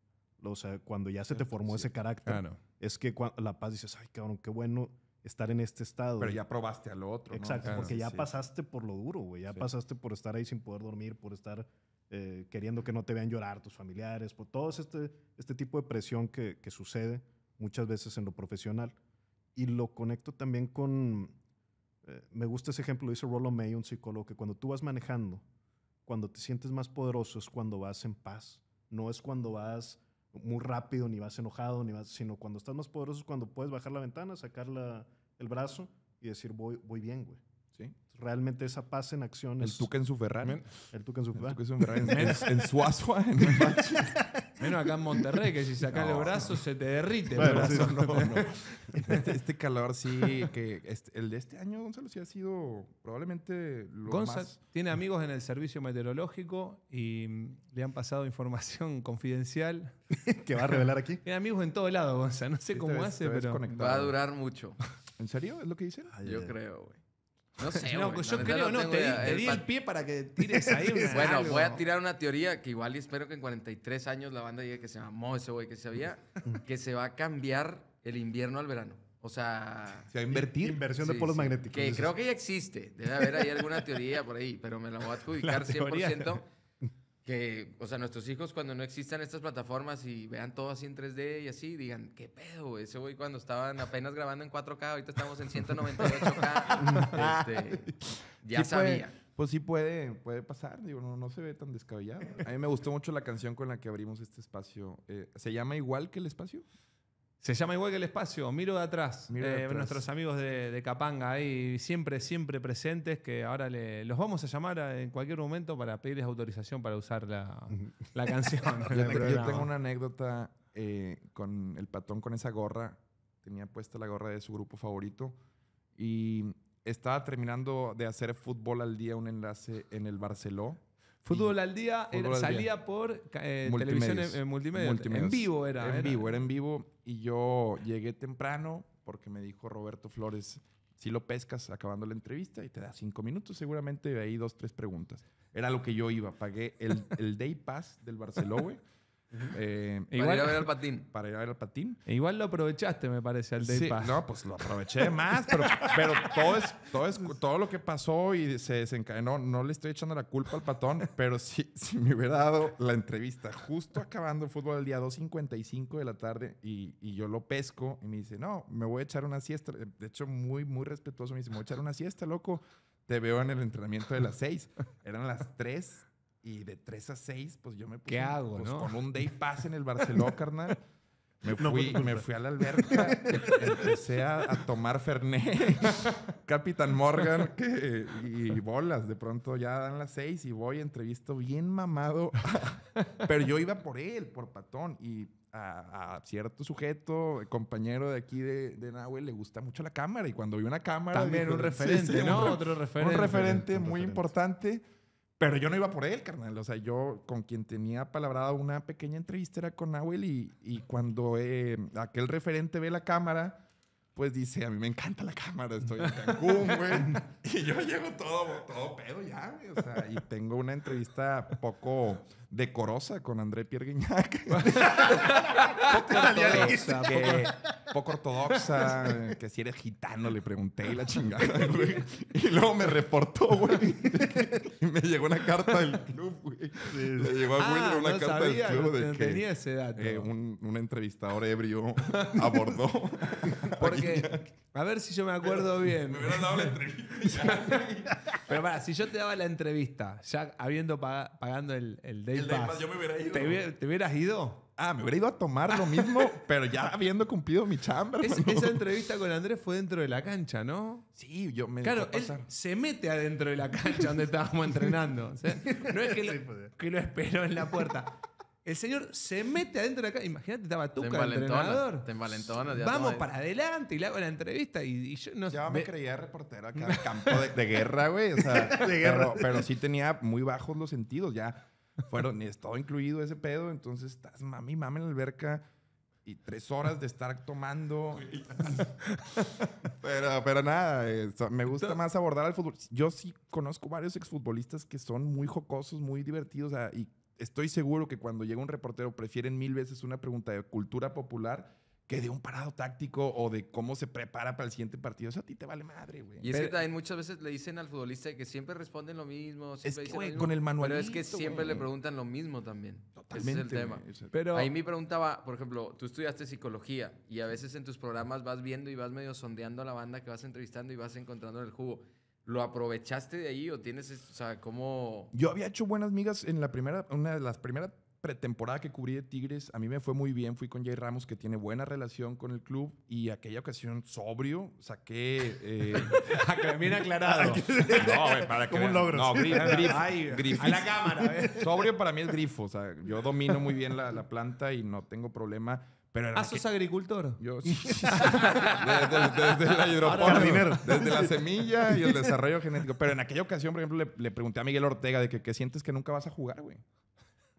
O sea, cuando ya se te formó ese carácter, es que la paz dices, ay, cabrón, qué bueno estar en este estado. Pero ya probaste al lo otro. Exacto, ¿no? porque ya pasaste por lo duro, güey. Ya pasaste por estar ahí sin poder dormir, por estar eh, queriendo que no te vean llorar tus familiares, por todo este, este tipo de presión que, que, sucede muchas veces en lo profesional y lo conecto también con, eh, me gusta ese ejemplo, dice Rollo May, un psicólogo, que cuando tú vas manejando, cuando te sientes más poderoso es cuando vas en paz, no es cuando vas muy rápido, ni vas enojado, ni vas, sino cuando estás más poderoso es cuando puedes bajar la ventana, sacar la, el brazo y decir voy, voy bien, güey. ¿Sí? Realmente esa paz en acción El tuque en su Ferrari. El tuque en su Ferrari. El en su Ferrari. en, en [LAUGHS] Menos acá en Monterrey, que si sacas los brazos se te derrite el brazo. [LAUGHS] Este, este, calor sí, que el de este año, Gonzalo, sí ha sido probablemente lo Gonzalo más... tiene amigos en el servicio meteorológico y le han pasado información [LAUGHS] confidencial. [LAUGHS] ¿Que va a revelar aquí? Tiene amigos en todo lado, Gonzalo. No sé cómo hace, pero... Va a durar mucho. ¿En serio? ¿Es lo que dicen? Yo eh. creo, güey. No sé. yo creo, no, te, di, el pie para que tires ahí. [LAUGHS] bueno, voy a tirar una teoría que igual y espero que en 43 años la banda diga que se mamó ese güey que sabía [LAUGHS] que se va a cambiar el invierno al verano. O sea. Se va a invertir. Inversión de polos magnéticos. Que creo que ya existe. Debe haber ahí alguna teoría por ahí, pero me la voy a adjudicar 100%. [LAUGHS] que, o sea, nuestros hijos cuando no existan estas plataformas y vean todo así en 3D y así, digan, qué pedo, ese güey cuando estaban apenas grabando en 4K, ahorita estamos en 198K, [LAUGHS] este, ya sabía. pues sí puede, puede pasar, digo, no, no, se ve tan descabellado. A mí me gustó mucho la canción con la que abrimos este espacio. Eh, ¿Se llama igual que el espacio? Se llama igual que el espacio, miro de atrás. Eh, nuestros amigos de, Capanga ahí, siempre, siempre presentes, que ahora los vamos a llamar en cualquier momento para pedirles autorización para usar la, la canción. [LAUGHS] yo, tengo, una anécdota eh, con el patón con esa gorra. Tenía puesta la gorra de su grupo favorito y estaba terminando de hacer fútbol al día un enlace en el Barceló Fútbol al día salía por eh, televisión eh, en, multimedia. En vivo era. En vivo, era en vivo. Y yo llegué temprano porque me dijo Roberto Flores, si lo pescas acabando la entrevista y te da cinco minutos, seguramente de ahí dos, tres preguntas. Era lo que yo iba. Pagué el, el Day Pass del Barcelona, eh, para ir a ver al [LAUGHS] patín. Para ir a ver al patín. igual lo aprovechaste, me parece, al Day No, pues lo aproveché más, pero, todo, es, todo, lo que pasó y se desencadenó, no le estoy echando la culpa al patón, pero sí, si me hubiera dado la entrevista justo acabando el fútbol el día 2.55 de la tarde y, y, yo lo pesco y me dice, no, me voy a echar una siesta. De hecho, muy, muy respetuoso me dice, me voy a echar una siesta, loco. Te veo en el entrenamiento de las 6. Eran las 3 y de 3 a 6, pues yo me puse. pues, Con un day pass en el Barceló, [LAUGHS] carnal. Me fui, me fui a la alberca, empecé a, tomar Fernet, [LAUGHS] Capitán Morgan y bolas. De pronto ya dan las 6 y voy, entrevisto bien mamado. [LAUGHS] Pero yo iba por él, por Patón. Y a, cierto sujeto, compañero de aquí de, Nahuel, le gusta mucho la cámara. Y cuando vi una cámara... También un referente, ¿no? Un, otro referente. Un referente, muy importante pero yo no iba por él, carnal. O sea, yo con quien tenía palabrada una pequeña entrevista era con Nahuel y, cuando eh, aquel referente ve la cámara, pues dice, a mí me encanta la cámara, estoy en Cancún, güey. [LAUGHS] y yo llego todo, todo pedo ya, O sea, y tengo una entrevista poco decorosa con André Pierre Guignac. [LAUGHS] poco ortodoxa, que, [LAUGHS] poco ortodoxa, eh, que si eres gitano le pregunté y la chingada, [LAUGHS] Y luego me reportó, güey. Y me llegó una carta del club, güey. Me llegó a ah, una carta del club de que tenía ese dato. Eh, un, entrevistador ebrio abordó. Porque, a, ver si yo me acuerdo bien. Me hubieran dado la entrevista. Pero para, si yo te daba la entrevista, ya habiendo pagado pagando el, el ¿Te, hubieras ido? Ah, me hubiera ido a tomar lo mismo, [LAUGHS] pero ya habiendo cumplido mi chamba. esa entrevista con Andrés fue dentro de la cancha, ¿no? Sí, yo me. Claro, él se mete adentro de la cancha donde estábamos entrenando. no es pues, que lo, esperó en la puerta. El señor se mete adentro de acá. Imagínate, estaba tú, entrenador. Te nadie. Vamos para adelante y le hago la entrevista. Y, yo no me creía reportero acá [LAUGHS] campo de, guerra, güey. O sea, [LAUGHS] de guerra. pero, sí tenía muy bajos los sentidos. Ya fueron, ni estado incluido ese pedo. Entonces estás mami, mami en la alberca y tres horas de estar tomando. [LAUGHS] pero, pero nada, eh, me gusta más abordar al fútbol. Yo sí conozco varios exfutbolistas que son muy jocosos, muy divertidos y estoy seguro que cuando llega un reportero prefieren mil veces una pregunta de cultura popular que de un parado táctico o de cómo se prepara para el siguiente partido. Eso a ti te vale madre, güey. Y es que también muchas veces le dicen al futbolista que siempre responden lo mismo. Siempre es que, dicen con el manual. Pero es que siempre le preguntan lo mismo también. Totalmente. Ese es el tema. Ahí mi pregunta Pero... Ahí me preguntaba, por ejemplo, tú estudiaste psicología y a veces en tus programas vas viendo y vas medio sondeando a la banda que vas entrevistando y vas encontrando el jugo. ¿Lo aprovechaste de ahí o tienes, o sea, cómo...? Yo había hecho buenas migas en la primera, una de las primeras pretemporada que cubrí de Tigres, a mí me fue muy bien. Fui con Jay Ramos, que tiene buena relación con el club, y aquella ocasión sobrio saqué. Eh, bien [LAUGHS] aclarado. [LAUGHS] no, güey, para que. No, grifo. [LAUGHS] A la cámara, eh. Sobrio para mí es grifo. O sea, yo domino muy bien la, planta y no tengo problema. Pero ¿Ah, sos agricultor? Yo sí. desde, la la desde la semilla y el desarrollo genético. Pero en aquella ocasión, por ejemplo, le, le pregunté a Miguel Ortega de que, ¿qué sientes que nunca vas a jugar, güey?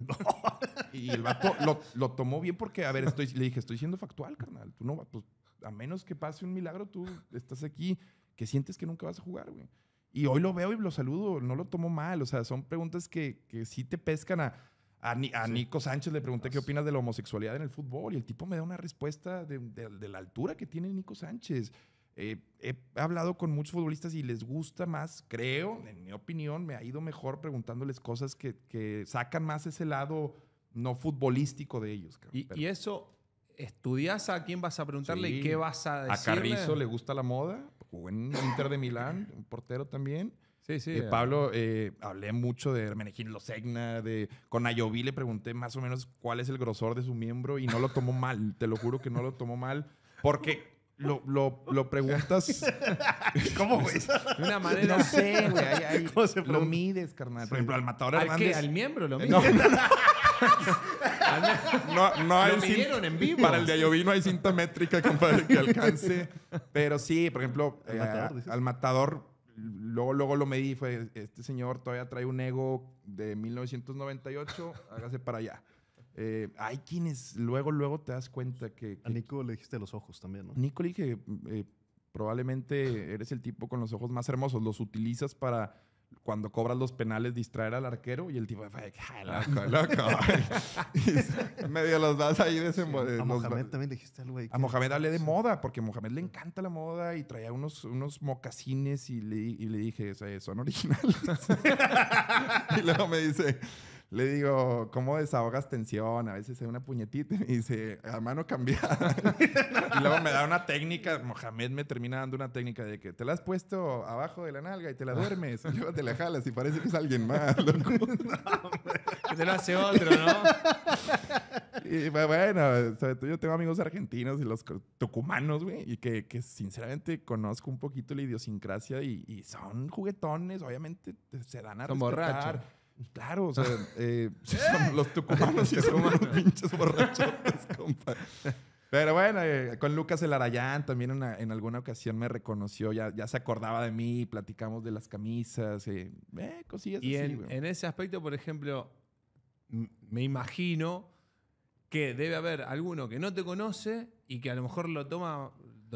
[LAUGHS] y el vato lo, lo, tomó bien porque, a ver, estoy, le dije, estoy siendo factual, carnal. Tú no pues, a menos que pase un milagro, tú estás aquí, que sientes que nunca vas a jugar, güey. Y hoy lo veo y lo saludo, no lo tomo mal. O sea, son preguntas que, que sí te pescan a. A, Nico Sánchez le pregunté qué opinas de la homosexualidad en el fútbol y el tipo me da una respuesta de la altura que tiene Nico Sánchez. Eh, he hablado con muchos futbolistas y les gusta más, creo, en mi opinión, me ha ido mejor preguntándoles cosas que, sacan más ese lado no futbolístico de ellos. Y, eso, ¿estudias a quién vas a preguntarle y qué vas a decir? A Carrizo le gusta la moda, jugó en Inter de Milán, [CLEARS THROAT] un portero también. Sí, sí. Eh, Pablo, eh, hablé mucho de Hermenegildo Segna, de con Ayoví le pregunté más o menos cuál es el grosor de su miembro y no lo tomó mal, te lo juro que no lo tomó mal, porque lo, lo, lo preguntas. [LAUGHS] ¿Cómo, güey? De una manera. No sé, güey. lo mides, carnal. Por ejemplo, al matador ¿Al Hernández. Al miembro lo eh, mides. No, [LAUGHS] no, no hay lo midieron en vivo. Para el de Ayoví hay cinta métrica, compadre, que alcance. Pero sí, por ejemplo, eh, al matador, luego, luego lo medí. Fue: este señor todavía trae un ego de 1998, hágase para allá. Eh, hay quienes luego, luego te das cuenta que, A Nico le dijiste los ojos también, ¿no? Nico le dije, eh, probablemente eres el tipo con los ojos más hermosos, los utilizas para cuando cobras los penales distraer al arquero y el tipo, ¡Ay, loco, [LAUGHS] loco. y medio los vas ahí eh, a Mohamed también le dijiste algo ahí. A Mohamed hablé de moda, porque a Mohamed le encanta la moda y traía unos, unos mocasines y le, y le dije, son originales. [LAUGHS] y luego me dice, le digo, ¿cómo desahogas tensión? A veces hay una puñetita y dice, a mano cambiada. [LAUGHS] y luego me da una técnica, Mohamed me termina dando una técnica de que te la has puesto abajo de la nalga y te la duermes, y luego te la jalas y parece que es alguien más, loco. te [LAUGHS] lo hace otro, ¿no? y bueno, sobre todo yo tengo amigos argentinos y los tucumanos, güey, y que, sinceramente conozco un poquito la idiosincrasia y, son juguetones, obviamente se dan a respetar. Claro, o sea, [LAUGHS] eh, [LAUGHS] son los tucumanos que son los [LAUGHS] pinches borrachos, compa. Pero bueno, eh, con Lucas el Arayán también en alguna ocasión me reconoció, ya, ya se acordaba de mí, platicamos de las camisas, eh, eh cosillas y En, ese aspecto, por ejemplo, me imagino que debe haber alguno que no te conoce y que a lo mejor lo toma,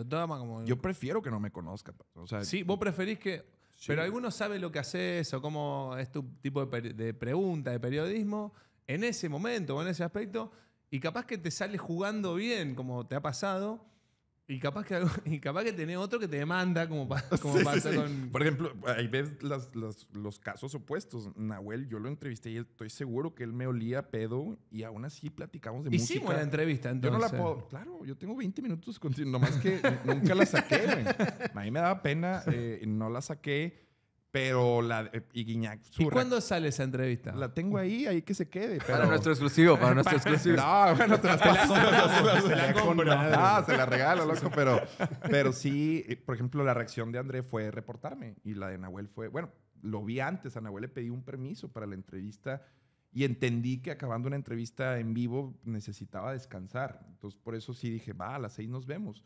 toma como... Yo prefiero que no me conozca. O sí, vos preferís que... Pero ¿alguno sabe lo que haces o cómo es tu tipo de, pregunta, de periodismo, en ese momento o en ese aspecto, y capaz que te sale jugando bien, como te ha pasado, y capaz que, [LAUGHS] y capaz que tenés otro que te demanda, como, pasa [LAUGHS] con. Por ejemplo, ahí ves los casos opuestos. Nahuel, yo lo entrevisté y estoy seguro que él me olía pedo y aún así platicamos de Hicimos música. Hicimos la entrevista, entonces. Yo no la puedo. Claro, yo tengo 20 minutos contigo, nomás que [LAUGHS] nunca la saqué, güey. A mí me daba pena, eh, no la saqué. Pero la. Y ¿Y cuándo sale esa entrevista? La tengo ahí, ahí que se quede. Para nuestro exclusivo, para [LAUGHS] nuestro exclusivo. no, bueno, te la [LAUGHS] se la compro. [LAUGHS] Ah, ah, se la regalo, loco. Pero, pero sí, por ejemplo, la reacción de André fue reportarme. Y la de Nahuel fue. Bueno, lo vi antes. A Nahuel le pedí un permiso para la entrevista. Y entendí que acabando una entrevista en vivo necesitaba descansar. Entonces, por eso sí dije, va, a las seis nos vemos.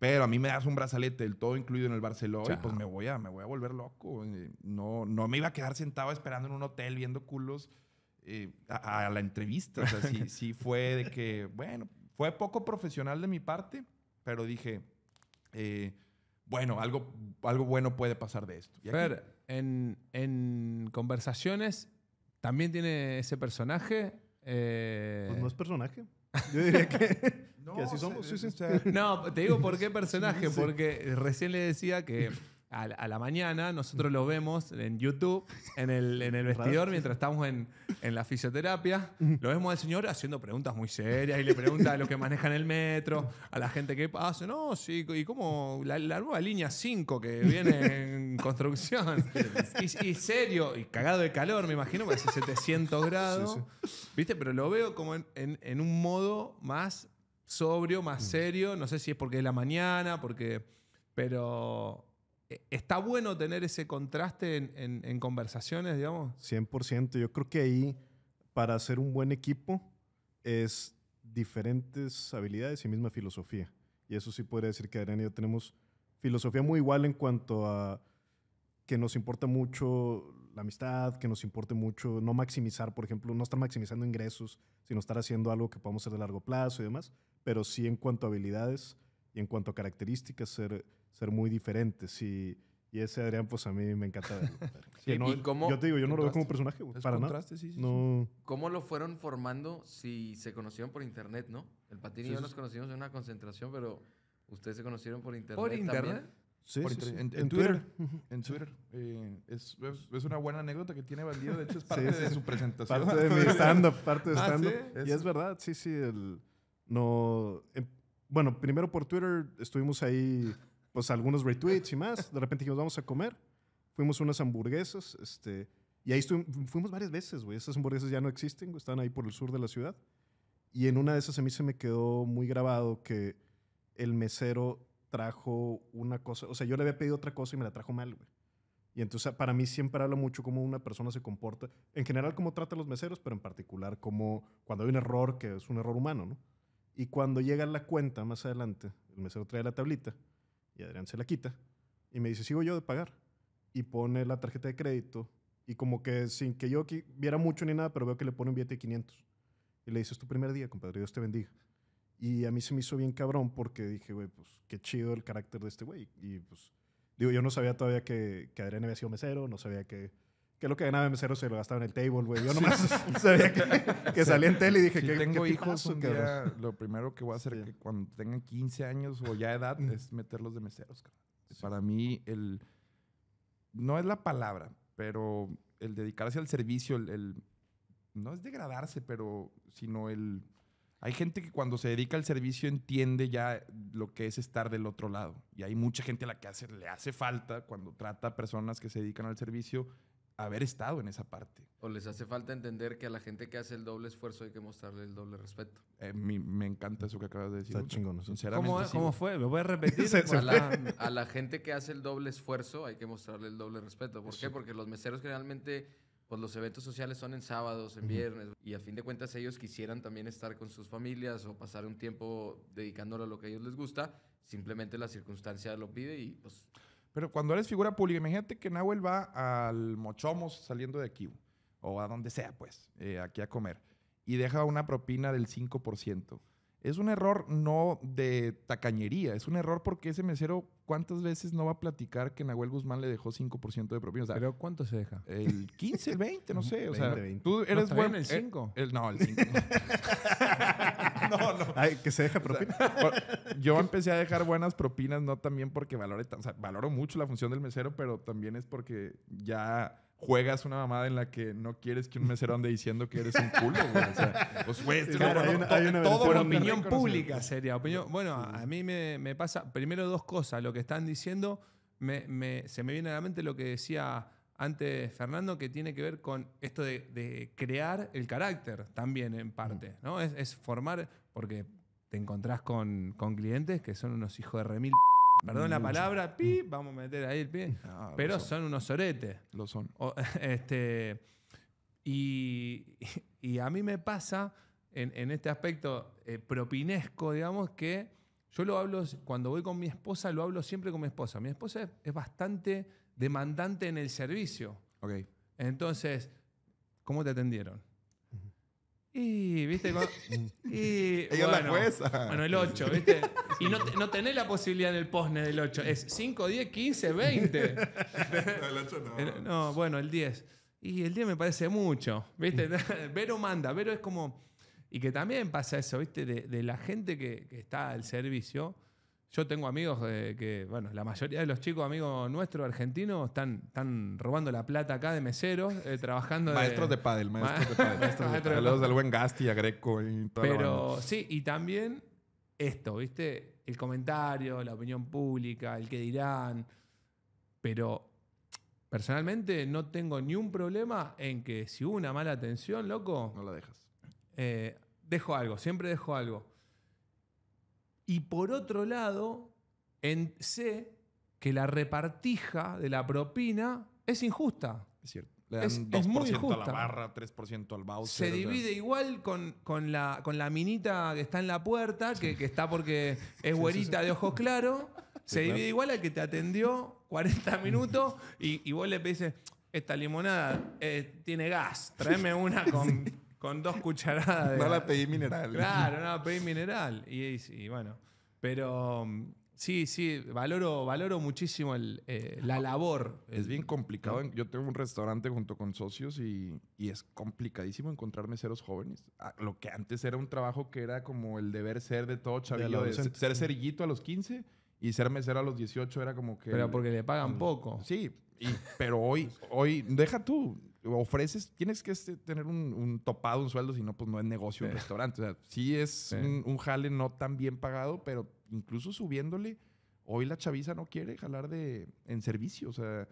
Pero a mí me das un brazalete del todo incluido en el Barcelona y pues me voy a, me voy a volver loco. No, no me iba a quedar sentado esperando en un hotel viendo culos eh, a, la entrevista. O sea, sí, [LAUGHS] sí fue de que, bueno, fue poco profesional de mi parte, pero dije, eh, bueno, algo, algo bueno puede pasar de esto. ¿Y en, en conversaciones también tiene ese personaje. Eh, pues no es personaje. Yo diría que [LAUGHS] No, somos. [LAUGHS] no, te digo por qué [LAUGHS] personaje, porque recién le decía que a la, mañana nosotros lo vemos en YouTube, en el, en el vestidor, mientras estamos en, la fisioterapia. Lo vemos al señor haciendo preguntas muy serias y le pregunta a los que manejan el metro, a la gente que pasa. No, sí, y cómo la, nueva línea 5 que viene en [LAUGHS] construcción. Y, serio, y cagado de calor, me imagino, porque hace 700 grados. ¿Viste? Pero lo veo como en, en un modo más sobrio, más mm. serio. No sé si es porque es la mañana, porque. Pero eh, está bueno tener ese contraste en, conversaciones, digamos. 100%. Yo creo que ahí, para hacer un buen equipo, es diferentes habilidades y misma filosofía. Y eso sí puede decir que Adrián y yo tenemos filosofía muy igual en cuanto a que nos importa mucho la amistad, que nos importe mucho, no maximizar, por ejemplo, no estar maximizando ingresos, sino estar haciendo algo que podamos hacer de largo plazo y demás, pero sí en cuanto a habilidades y en cuanto a características, ser, ser muy diferentes. Y, y ese Adrián, pues a mí me encanta [LAUGHS] yo te digo, yo no lo veo como personaje, Para ¿Cómo lo fueron formando si se conocieron por internet, no? El Patín y yo nos conocimos en una concentración, pero ustedes se conocieron por internet. ¿Por internet? Sí, En, Twitter. En Twitter. Eh, es, es, una buena anécdota que tiene Bandido. De hecho, es [LAUGHS] parte de su presentación. Parte de mi [LAUGHS] stand-up. Parte de ah, y es verdad, sí, sí. El, no, em, bueno, primero por Twitter estuvimos ahí, pues algunos retweets y más. De repente dijimos, vamos a comer. Fuimos unas hamburguesas. Este, y ahí fuimos varias veces, güey. Esas hamburguesas ya no existen, están ahí por el sur de la ciudad. Y en una de esas a mí se me quedó muy grabado que el mesero trajo una cosa, o sea, yo le había pedido otra cosa y me la trajo mal, güey. Y entonces para mí siempre habla mucho cómo una persona se comporta, en general cómo trata a los meseros, pero en particular cómo cuando hay un error que es un error humano, ¿no? Y cuando llega la cuenta más adelante, el mesero trae la tablita y Adrián se la quita y me dice, sigo yo de pagar. Y pone la tarjeta de crédito y como que sin que yo viera mucho ni nada, pero veo que le pone un billete de 500. Y le dice, es tu primer día, compadre, Dios te bendiga. Y a mí se me hizo bien cabrón porque dije, güey, pues qué chido el carácter de este güey. Y pues, digo, yo no sabía todavía que, que Adrián había sido mesero, no sabía que, lo que ganaba de mesero se lo gastaba en el table, güey. Yo nomás [LAUGHS] sabía que, [LAUGHS] salía en tele y dije, que tengo hijos lo primero que voy a hacer cuando tengan 15 años o ya edad es meterlos de meseros, cabrón. Para mí, el. No es la palabra, pero el dedicarse al servicio, el no es degradarse, pero sino el hay gente que cuando se dedica al servicio entiende ya lo que es estar del otro lado. Y hay mucha gente a la que hace, le hace falta cuando trata a personas que se dedican al servicio haber estado en esa parte. O les hace falta entender que a la gente que hace el doble esfuerzo hay que mostrarle el doble respeto. Eh, me encanta eso que acabas de decir. Está chingón. ¿Cómo, fue? Me voy a repetir. [LAUGHS] a, la, gente que hace el doble esfuerzo hay que mostrarle el doble respeto. ¿Por qué? Porque los meseros generalmente pues los eventos sociales son en sábados, en viernes, y a fin de cuentas ellos quisieran también estar con sus familias o pasar un tiempo dedicándolo a lo que a ellos les gusta, simplemente la circunstancia lo pide y pues... Pero cuando eres figura pública, imagínate que Nahuel va al Mochomos saliendo de aquí, o a donde sea, pues, eh, aquí a comer, y deja una propina del 5%. Es un error no de tacañería, es un error porque ese mesero ¿cuántas veces no va a platicar que Nahuel Guzmán le dejó 5% de propina? ¿Pero cuánto se deja? El 15, el 20, no sé. O sea, tú eres bueno bueno. el 5? Eh, no, el 5. [LAUGHS] no, no. Ay, que se deja propina. yo empecé a dejar buenas propinas, no también porque valore, o sea, valoro mucho la función del mesero, pero también es porque ya juegas una mamada en la que no quieres que un mesero ande diciendo que eres un culo, O sea, pues, todo, por opinión pública sería. bueno, a mí me, pasa primero dos cosas. Lo que están diciendo, se me viene a la mente lo que decía antes Fernando, que tiene que ver con esto de, crear el carácter también, en parte, mm. ¿no? Es, formar, porque te encontrás con, con clientes que son unos hijos de remil Perdón la palabra, pi, vamos a meter ahí el pi, ah, pero son. unos oretes. Lo son. [LAUGHS] este, [LAUGHS] y, a mí me pasa en, este aspecto eh, propinesco, digamos, que yo lo hablo, cuando voy con mi esposa, lo hablo siempre con mi esposa. Mi esposa es, bastante demandante en el servicio. Ok. Entonces, ¿cómo te atendieron? Y, viste, [LAUGHS] y, Bueno, el 8, viste. Y no, tenés la posibilidad en el posne del 8. Es 5, 10, 15, 20. No, el 8 no. Eh, no, bueno, el 10. Y el 10 me parece mucho, ¿viste? [LAUGHS] [LAUGHS] Vero manda, Vero es como... Y que también pasa eso, ¿viste? De, la gente que, que está al servicio, yo tengo amigos eh, que, bueno, la mayoría de los chicos, amigos nuestros argentinos, están, robando la plata acá de meseros, eh, trabajando Maestros de, pádel, maestros de [LAUGHS] pádel. Saludos del buen Gasti, a Greco y todo. Pero sí, y también esto, ¿viste? El comentario, la opinión pública, el que dirán. Pero personalmente no tengo ni un problema en que si hubo una mala atención, loco... No la dejas. Eh, dejo algo, siempre dejo algo. Y por otro lado, sé que la repartija de la propina es injusta. Es cierto. Le dan 2% muy a la barra, 3% al voucher. Se divide igual con, con, la, con la minita que está en la puerta, que, está porque [LAUGHS] es güerita de ojos claros. Se divide igual al que te atendió 40 [LAUGHS] minutos y, vos le pedís, esta limonada eh, tiene gas, tráeme una con [LAUGHS] con dos [LAUGHS] cucharadas No la pedí mineral. Claro, no, pedí mineral. Y, bueno. Pero mm, sí, sí, valoro, valoro muchísimo el, eh, la ah, labor. Es bien complicado. Yo tengo un restaurante junto con socios y, y es complicadísimo encontrar meseros jóvenes. Ah, lo que antes era un trabajo que era como el deber ser de todo ser cerillito a los 15 y ser mesero a los 18 era como que... Pero porque le pagan mm, poco. Sí, pero hoy, hoy, deja tú, ofreces, tienes que este, tener un, topado, un sueldo, si no, pues no es negocio en un restaurante. O sea, sí es Un, jale no tan bien pagado, pero incluso subiéndole, hoy la chaviza no quiere jalar de, en servicio. O sea,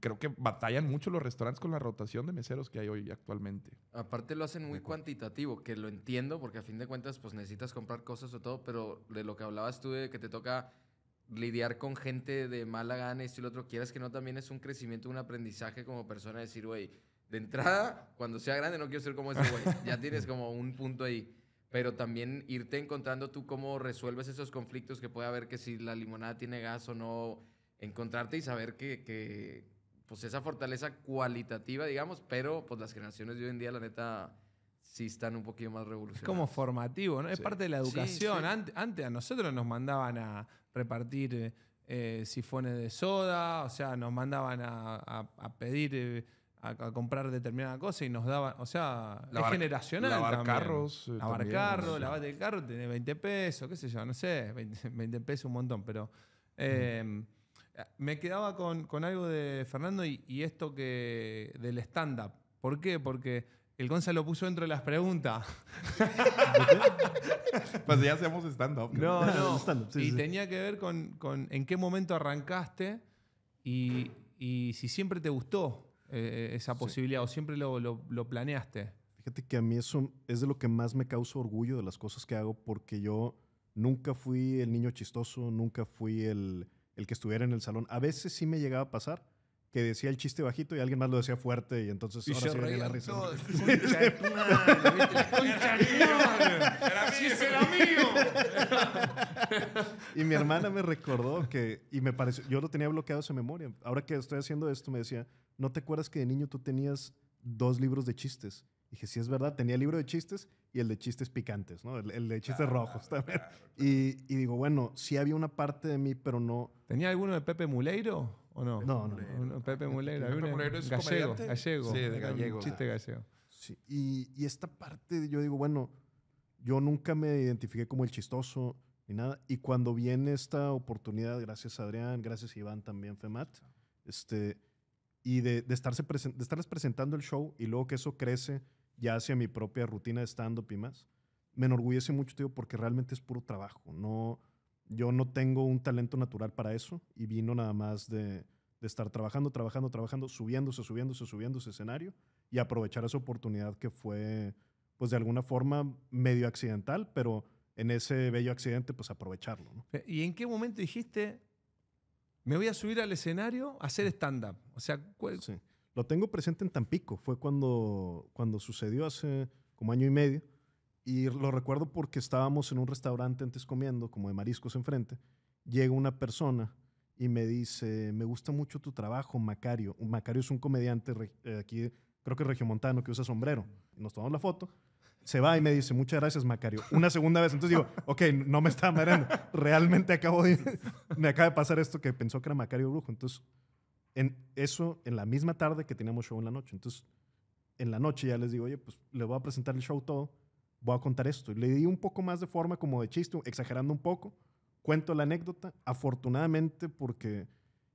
creo que batallan mucho los restaurantes con la rotación de meseros que hay hoy actualmente. Aparte lo hacen muy cuantitativo, que lo entiendo, porque a fin de cuentas, pues necesitas comprar cosas o todo, pero de lo que hablabas tú de que te toca lidiar con gente de mala gana y esto y lo otro, quieras que no, también es un crecimiento, un aprendizaje como persona, decir, güey, de entrada, cuando sea grande no quiero ser como ese güey, ya [LAUGHS] tienes como un punto ahí, pero también irte encontrando tú cómo resuelves esos conflictos que puede haber, que si la limonada tiene gas o no, encontrarte y saber que, que pues esa fortaleza cualitativa, digamos, pero pues las generaciones de hoy en día, la neta sí están un poquito más revolucionarios. Es como formativo, ¿no? Es parte de la educación. Antes, a nosotros nos mandaban a repartir eh, sifones de soda, o sea, nos mandaban a, pedir, eh, a, comprar determinada cosa y nos daban, o sea, es generacional. Lavar carros. Eh, lavar carros, carro, el carro, tiene 20 pesos, qué sé yo, no sé, 20, pesos un montón, pero... Mm. Em, me quedaba con, algo de Fernando y, y esto que del stand-up. ¿Por qué? Porque el Gonzalo puso dentro de las preguntas. [LAUGHS] pues ya hacemos stand [LAUGHS] No, no. y tenía que ver con, con, en qué momento arrancaste y, y si siempre te gustó eh, esa posibilidad o siempre lo, lo, lo planeaste. Fíjate que a mí eso es de lo que más me causa orgullo de las cosas que hago porque yo nunca fui el niño chistoso, nunca fui el, el que estuviera en el salón. A veces sí me llegaba a pasar, que decía el chiste bajito y alguien más lo decía fuerte y entonces y ahora se sí la risa. era mío. [LAUGHS] y mi hermana me recordó que y me pareció yo lo tenía bloqueado esa memoria. Ahora que estoy haciendo esto me decía, "¿No te acuerdas que de niño tú tenías dos libros de chistes?" Y dije, sí, es verdad, tenía el libro de chistes y el de chistes picantes, ¿no? El, el de chistes rojos también. y, y digo, bueno, sí había una parte de mí, pero no. ¿Tenía alguno de Pepe Muleiro? no? No, no, Pepe Mulero. Pepe es gallego, gallego. Sí, de gallego. chiste gallego. Sí. Y, esta parte, yo digo, bueno, yo nunca me identifiqué como el chistoso ni nada. Y cuando viene esta oportunidad, gracias Adrián, gracias Iván también, Femat, este, y de, de estarse estarles presentando el show y luego que eso crece ya hacia mi propia rutina de stand-up y más, me enorgullece mucho, tío, porque realmente es puro trabajo. No yo no tengo un talento natural para eso y vino nada más de, estar trabajando, trabajando, trabajando, subiéndose, subiéndose, subiéndose escenario y aprovechar esa oportunidad que fue, pues de alguna forma, medio accidental, pero en ese bello accidente, pues aprovecharlo. Eh, ¿Y en qué momento dijiste, me voy a subir al escenario a hacer stand-up? O sea, Lo tengo presente en Tampico, fue cuando, cuando sucedió hace como año y medio y lo recuerdo porque estábamos en un restaurante antes comiendo, como de mariscos enfrente. Llega una persona y me dice, me gusta mucho tu trabajo, Macario. Macario es un comediante eh, aquí, creo que regiomontano, que usa sombrero. Nos tomamos la foto. Se va y me dice, muchas gracias, Macario. Una segunda vez. Entonces digo, [LAUGHS] ok, no me estaba mareando. Realmente acabo de, me acaba de pasar esto que pensó que era Macario Brujo. Entonces, en eso, en la misma tarde que teníamos show en la noche. Entonces, en la noche ya les digo, oye, pues le voy a presentar el show todo voy a contar esto. Le di un poco más de forma como de chiste, exagerando un poco. Cuento la anécdota, afortunadamente, porque,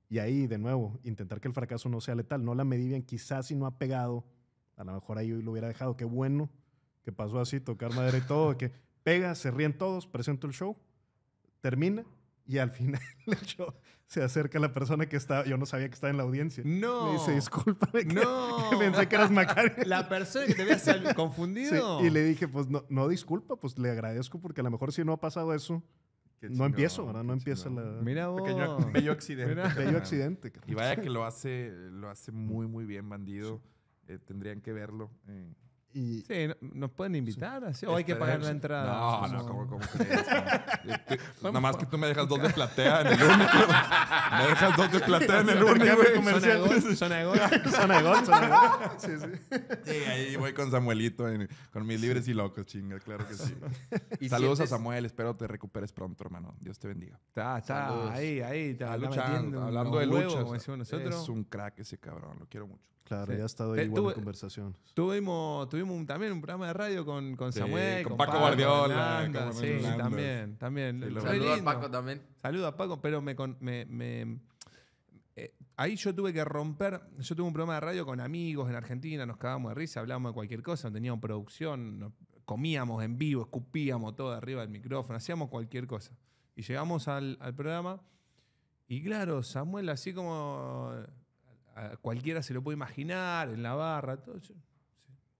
y ahí de nuevo, intentar que el fracaso no sea letal, no la medí bien, quizás si no ha pegado, a lo mejor ahí lo hubiera dejado, qué bueno que pasó así, tocar madera y todo, que pega, se ríen todos, presento el show, termina, y al final [LAUGHS] el show se acerca la persona que estaba, yo no sabía que estaba en la audiencia. No. Me dice, disculpa, no. [LAUGHS] pensé que eras Macario. La persona que te había [LAUGHS] confundido. y le dije, pues no, no disculpa, pues le agradezco porque a lo mejor si no ha pasado eso, no empiezo, ¿verdad? No empieza la. Mira vos. bello accidente. Y vaya que lo hace, lo hace muy, muy bien, bandido. Eh, tendrían que verlo. Eh, sí, nos pueden invitar, así, o hay que este, pagar la entrada. No, no, como ¿cómo, este, [LAUGHS] Nada más que tú [LAUGHS] me dejas dos de platea en el único. me dejas dos de platea en el único. son ¿Son Sí, sí. Sí, ahí voy con Samuelito, con mis libres y locos, chinga, claro que sí. [LAUGHS] ¿Y Saludos a Samuel, espero te recuperes pronto, hermano. Dios te bendiga. Está, está, ahí, ahí, está, está luchando. Hablando de luchas. Es un crack ese cabrón, lo quiero mucho. Claro, ya ha estado ahí igual en Tuvimos, tuvimos también un programa de radio con, Samuel. Con, Paco, Guardiola. sí, también, también. Saludos a Paco también. Saludos a Paco, pero me, eh, ahí yo tuve que romper. Yo tuve un programa de radio con amigos en Argentina, nos cagábamos de risa, hablábamos de cualquier cosa, teníamos producción, comíamos en vivo, escupíamos todo arriba del micrófono, hacíamos cualquier cosa. Y llegamos al programa y claro, Samuel así como cualquiera se lo puede imaginar, en la barra, todo.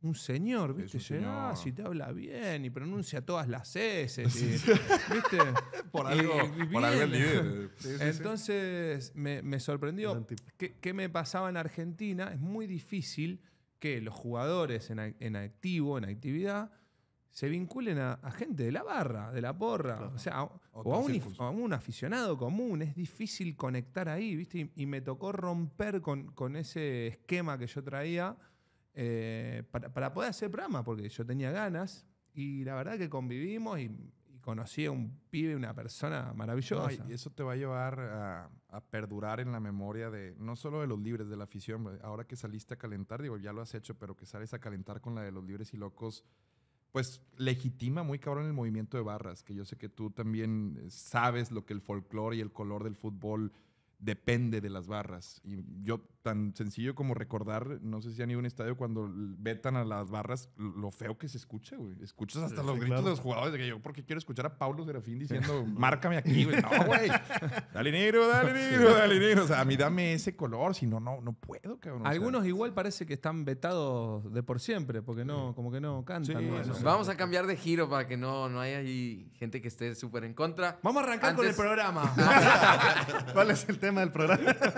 Un señor, ¿viste? si te habla bien y pronuncia todas las S. [LAUGHS] ¿Viste? [LAUGHS] por algo, por Entonces me, sorprendió. ¿Qué, me pasaba en Argentina? Es muy difícil que los jugadores en activo, en actividad, se vinculen a, gente de la barra, de la porra, o sea, o a, un, aficionado común, es difícil conectar ahí, ¿viste? Y, me tocó romper con, ese esquema que yo traía eh, para, poder hacer programa, porque yo tenía ganas y la verdad que convivimos y, conocí a un pibe, una persona maravillosa. y eso te va a llevar a, perdurar en la memoria de, no solo de los libres, de la afición, ahora que saliste a calentar, digo, ya lo has hecho, pero que sales a calentar con la de los libres y locos pues legitima muy cabrón el movimiento de barras, que yo sé que tú también eh, sabes lo que el folclore y el color del fútbol depende de las barras. Y yo tan sencillo como recordar, no sé si han ido a un estadio cuando vetan a las barras, lo feo que se escucha, güey. Escuchas hasta los gritos de los jugadores de que yo, porque quiero escuchar a Pablo Serafín diciendo, [LAUGHS] márcame aquí, güey. No, güey. [LAUGHS] Dale negro, dale negro, dale negro. O sea, a mí dame ese color, si no, no, no puedo, cabrón. Algunos igual parece que están vetados de por siempre, porque no, como que no cantan. Vamos a cambiar de giro para que no, no haya ahí gente que esté súper en contra. Vamos a arrancar con el programa. [LAUGHS] ¿Cuál es el tema del programa?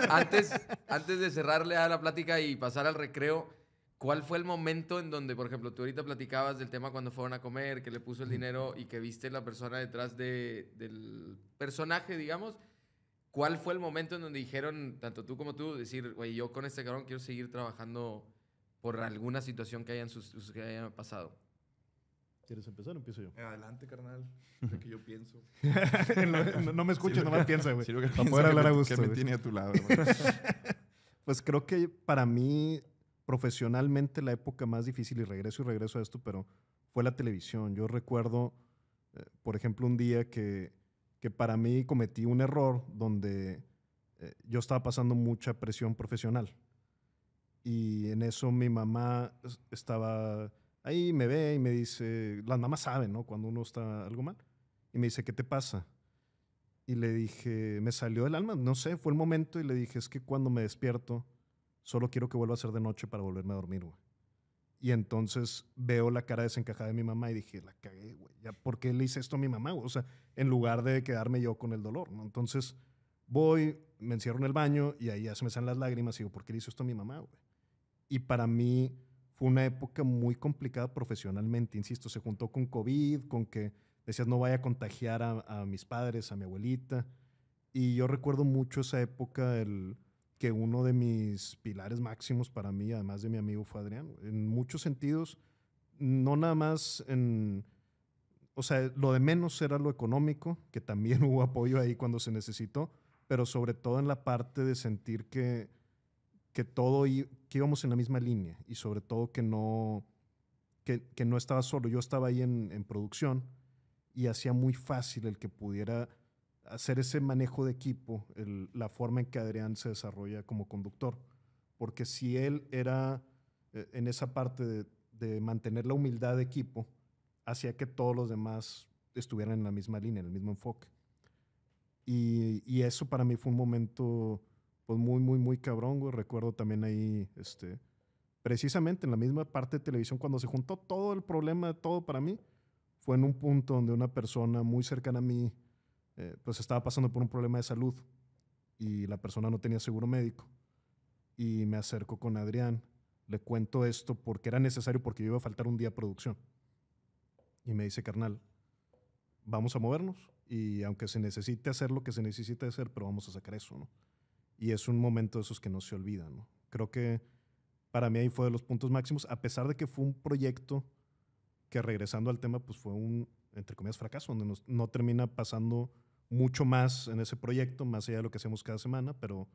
antes, antes de cerrarle a la plática y pasar al recreo, ¿cuál fue el momento en donde, por ejemplo, tú ahorita platicabas del tema cuando fueron a comer, que le puso el dinero y que viste la persona detrás de, del personaje, digamos? ¿Cuál fue el momento en donde dijeron, tanto tú como tú, decir, güey, yo con este cabrón quiero seguir trabajando por alguna situación que hayan, sus, que pasado? ¿Quieres empezar o empiezo yo? Adelante, carnal. Lo que yo pienso. [LAUGHS] no, me escuches, no nomás piensa, güey. para poder hablar a gusto. Que me tiene a tu lado, [LAUGHS] Pues creo que para mí, profesionalmente, la época más difícil, y regreso y regreso a esto, pero fue la televisión. Yo recuerdo, eh, por ejemplo, un día que, para mí cometí un error donde eh, yo estaba pasando mucha presión profesional. Y en eso mi mamá estaba ahí, me ve y me dice, las mamás saben, ¿no? Cuando uno está algo mal. Y me dice, ¿qué te pasa? y le dije, me salió del alma, no sé, fue el momento y le dije, es que cuando me despierto, solo quiero que vuelva a ser de noche para volverme a dormir, güey. Y entonces veo la cara desencajada de mi mamá y dije, la cagué, güey. ¿Ya por qué le hice esto a mi mamá, O sea, en lugar de quedarme yo con el dolor, ¿no? Entonces voy, me encierro en el baño y ahí ya se me salen las lágrimas y digo, ¿por qué le hice esto a mi mamá, güey? Y para mí fue una época muy complicada profesionalmente, insisto, se juntó con COVID, con que decías, no vaya a contagiar a, mis padres, a mi abuelita. Y yo recuerdo mucho esa época, que uno de mis pilares máximos para mí, además de mi amigo, fue Adrián. En muchos sentidos, no nada más en... O sea, lo de menos era lo económico, que también [LAUGHS] hubo apoyo ahí cuando se necesitó, pero sobre todo en la parte de sentir que, que todo, que íbamos en la misma línea y sobre todo que no, que, no estaba solo. Yo estaba ahí en producción y hacía muy fácil el que pudiera hacer ese manejo de equipo, la forma en que Adrián se desarrolla como conductor. Porque si él era eh, en esa parte de, mantener la humildad de equipo, hacía que todos los demás estuvieran en la misma línea, en el mismo enfoque. Y, eso para mí fue un momento pues muy, muy, muy cabrón, Recuerdo también ahí, este, precisamente en la misma parte de televisión, cuando se juntó todo el problema, todo para mí, fue en un punto donde una persona muy cercana a mí eh, pues estaba pasando por un problema de salud y la persona no tenía seguro médico. Y me acerco con Adrián, le cuento esto porque era necesario porque iba a faltar un día a producción. Y me dice, carnal, vamos a movernos y aunque se necesite hacer lo que se necesite hacer, pero vamos a sacar eso, ¿no? Y es un momento de esos que no se olvida, ¿no? Creo que para mí ahí fue de los puntos máximos, a pesar de que fue un proyecto que regresando al tema, pues fue un, entre comillas, fracaso, donde no termina pasando mucho más en ese proyecto, más allá de lo que hacemos cada semana, pero,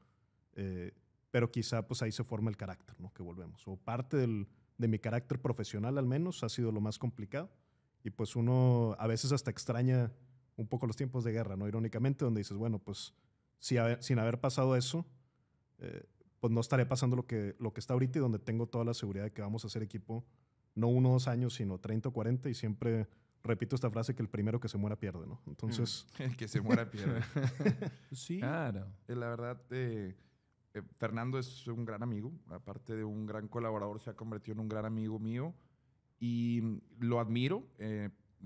eh, pero quizá pues ahí se forma el carácter, ¿no? Que volvemos. O parte de mi carácter profesional al menos ha sido lo más complicado. Y pues uno a veces hasta extraña un poco los tiempos de guerra, ¿no? Irónicamente, donde dices, bueno, pues si sin haber pasado eso, eh, pues no estaré pasando lo que, lo que está ahorita y donde tengo toda la seguridad de que vamos a ser equipo no uno años, sino 30 o 40 y siempre repito esta frase que el primero que se muera pierde, ¿no? Entonces... Mm. [LAUGHS] el que se muera pierde. [LAUGHS] sí. Eh, la verdad, eh, eh, Fernando es un gran amigo, aparte de un gran colaborador, se ha convertido en un gran amigo mío y lo admiro.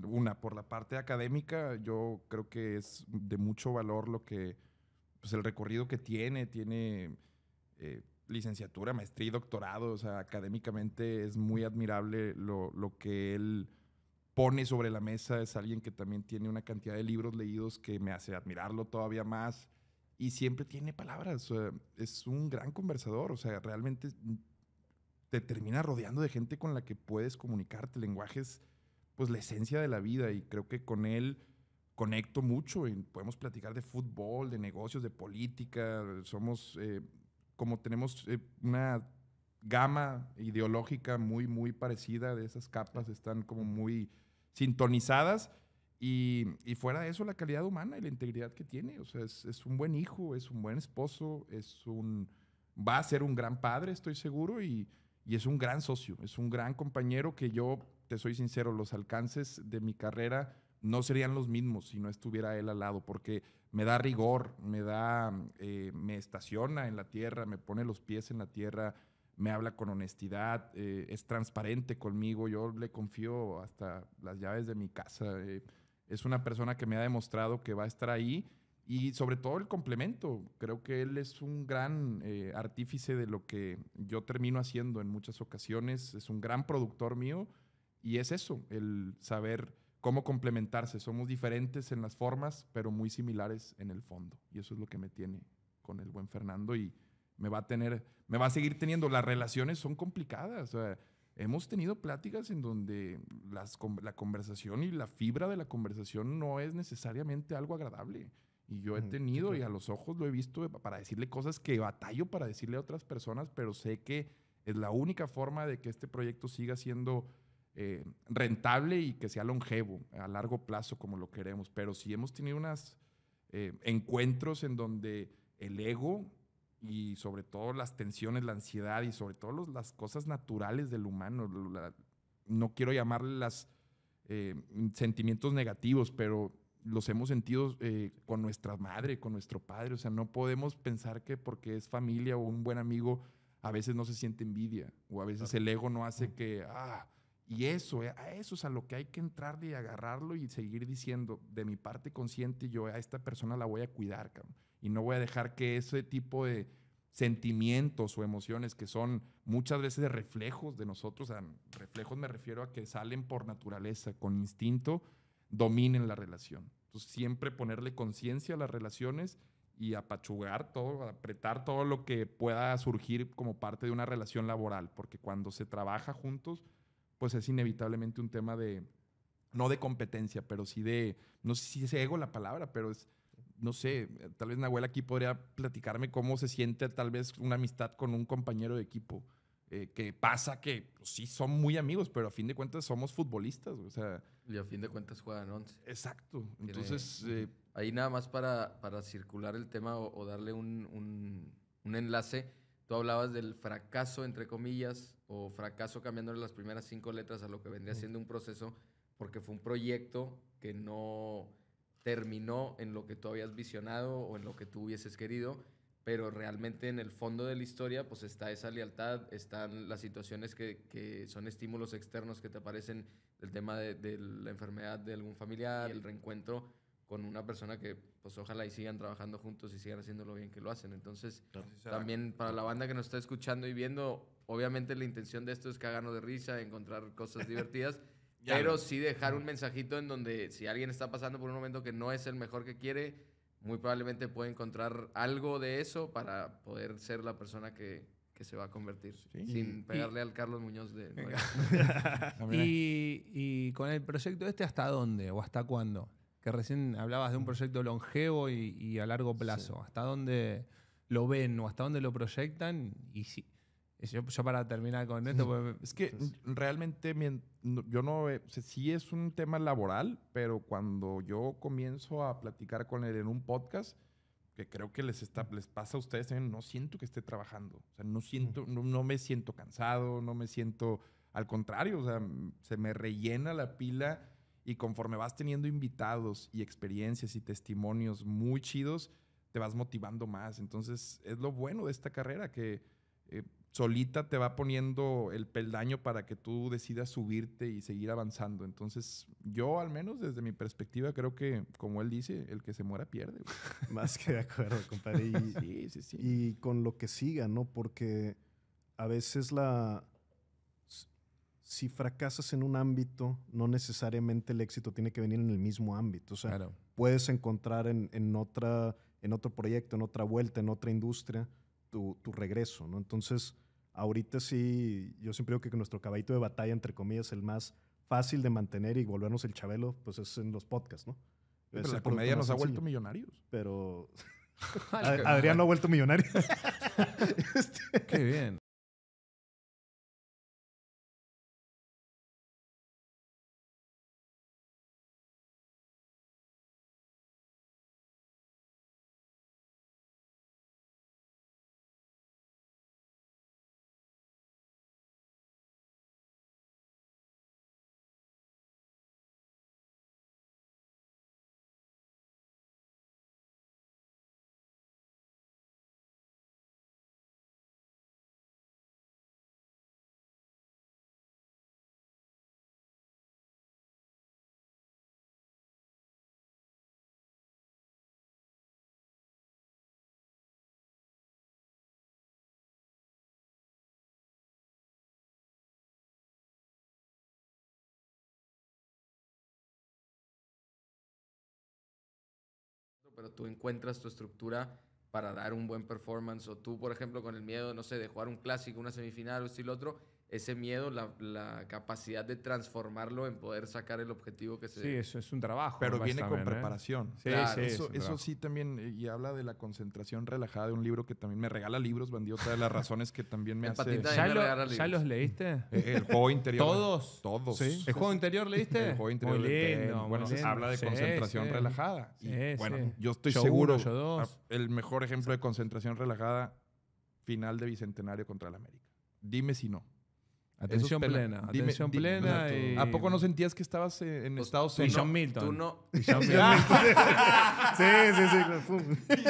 una, por la parte académica, yo creo que es de mucho valor lo que, pues el recorrido que tiene, tiene licenciatura, maestría y doctorado. O sea, académicamente es muy admirable lo, lo, que él pone sobre la mesa. Es alguien que también tiene una cantidad de libros leídos que me hace admirarlo todavía más. Y siempre tiene palabras. es un gran conversador. O sea, realmente te termina rodeando de gente con la que puedes comunicarte. lenguajes, lenguaje es, pues, la esencia de la vida. Y creo que con él conecto mucho y podemos platicar de fútbol, de negocios, de política, somos eh, como tenemos eh, una gama ideológica muy, muy parecida de esas capas, están como muy sintonizadas. Y, fuera de eso, la calidad humana y la integridad que tiene. O sea, es, es, un buen hijo, es un buen esposo, es un, va a ser un gran padre, estoy seguro, y, y es un gran socio, es un gran compañero que yo, te soy sincero, los alcances de mi carrera no serían los mismos si no estuviera él al lado, porque me da rigor, me da, mm, eh, me estaciona en la tierra, me pone los pies en la tierra, me habla con honestidad, eh, es transparente conmigo, yo le confío hasta las llaves de mi casa. Eh, es una persona que me ha demostrado que va a estar ahí y sobre todo el complemento. Creo que él es un gran artífice de lo que yo termino haciendo en muchas ocasiones, es un gran productor mío y es eso, el saber cómo complementarse. Somos diferentes en las formas, pero muy similares en el fondo. Y eso es lo que me tiene con el buen Fernando y me va a tener, me va a seguir teniendo. Las relaciones son complicadas. hemos tenido pláticas en donde las, la conversación y la fibra de la conversación no es necesariamente algo agradable. Y yo he tenido, y a los ojos lo he visto, para decirle cosas que batallo para decirle a otras personas, pero sé que es la única forma de que este proyecto siga siendo eh, rentable y que sea longevo, a largo plazo, como lo queremos. Pero sí hemos tenido unos eh, encuentros en donde el ego y sobre todo las tensiones, la ansiedad y sobre todo las cosas naturales del humano, no quiero llamarle las eh, sentimientos negativos, pero los hemos sentido con nuestra madre, con nuestro padre. O sea, no podemos pensar que porque es familia o un buen amigo, a veces no se siente envidia o a veces el ego no hace que, ah, y eso, eh, a eso es a lo que hay que entrarle y agarrarlo y seguir diciendo, de mi parte consciente, yo a esta persona la voy a cuidar, Y no voy a dejar que ese tipo de sentimientos o emociones que son muchas veces reflejos de nosotros, reflejos me refiero a que salen por naturaleza, con instinto, dominen la relación. Entonces, siempre ponerle conciencia a las relaciones y apachugar todo, apretar todo lo que pueda surgir como parte de una relación laboral, porque cuando se trabaja juntos, pues es inevitablemente un tema de, no de competencia, pero sí de, no sé si es ego la palabra, pero es, no sé, tal vez Nahuel aquí podría platicarme cómo se siente tal vez una amistad con un compañero de equipo. Eh, que pasa que pues, sí son muy amigos, pero a fin de cuentas somos futbolistas, o sea... Y a fin de cuentas juegan once. Exacto. Entonces... Eh, ahí nada más para, para circular el tema o, darle un, un, un enlace Tú hablabas del fracaso, entre comillas, o fracaso cambiándole las primeras cinco letras a lo que vendría siendo un proceso, porque fue un proyecto que no terminó en lo que tú habías visionado o en lo que tú hubieses querido, pero realmente en el fondo de la historia pues está esa lealtad, están las situaciones que, que son estímulos externos que te aparecen, el tema de, de la enfermedad de algún familiar, el reencuentro con una persona que pues ojalá y sigan trabajando juntos y sigan lo bien que lo hacen. Entonces, también para la banda que nos está escuchando y viendo, obviamente la intención de esto es cagarnos de risa, encontrar cosas [LAUGHS] divertidas, pero sí dejar un mensajito en donde si alguien está pasando por un momento que no es el mejor que quiere, muy probablemente puede encontrar algo de eso para poder ser la persona que, se va a convertir sin pegarle al Carlos Muñoz de... [LAUGHS] y, y con el proyecto este, ¿hasta dónde o hasta cuándo? que recién hablabas de un proyecto longevo y, a largo plazo. ¿Hasta dónde lo ven o hasta dónde lo proyectan? Y sí yo, para terminar con esto... es que realmente yo no... sé si eh, es un tema laboral, pero cuando yo comienzo a platicar con él en un podcast que creo que les, les pasa a ustedes no siento que esté trabajando. sea, no, siento, no, me siento cansado, no me siento... Al contrario, o sea, se me rellena la pila y conforme vas teniendo invitados y experiencias y testimonios muy chidos, te vas motivando más. Entonces, es lo bueno de esta carrera que eh, solita te va poniendo el peldaño para que tú decidas subirte y seguir avanzando. Entonces, yo al menos desde mi perspectiva creo que, como él dice, el que se muera pierde. [LAUGHS] Más que de acuerdo, compadre. [LAUGHS] sí, sí, sí. Y con lo que siga, ¿no? Porque a veces la, si fracasas en un ámbito, no necesariamente el éxito tiene que venir en el mismo ámbito. O sea, puedes encontrar en, otra, en otro proyecto, en otra vuelta, en otra industria, tu, regreso, ¿no? Entonces, ahorita sí, yo siempre digo que nuestro caballito de batalla, entre comillas, el más fácil de mantener y volvernos el chabelo, pues es en los podcasts, ¿no? Pero la comedia nos ha vuelto millonarios. Pero... [LAUGHS] Adrián no ha vuelto millonario. [LAUGHS] Este, qué bien. pero tú encuentras tu estructura para dar un buen performance. O tú, por ejemplo, con el miedo, no sé, de jugar un clásico, una semifinal o lo otro, ese miedo, la, capacidad de transformarlo en poder sacar el objetivo que se... Sí, eso es un trabajo. Pero viene con ¿eh? preparación. Sí, eso, eso sí también, eh, y habla de la concentración relajada de un libro que también me regala libros, bandido, otra de las razones que también me hace... ¿Ya, los leíste? Eh, el, juego interior. ¿Todos? Todos. todos ¿El juego interior leíste? el juego interior. Muy lindo, bueno, habla de concentración relajada. bueno, yo estoy seguro, ah, el mejor ejemplo de concentración relajada, final de Bicentenario contra el América. Dime si no. Atención plena. atención plena. y... ¿A poco no sentías que estabas eh, en pues, Estados pues, Unidos? Y Milton. Tú no. [LAUGHS] [LAUGHS] sí, sí, sí.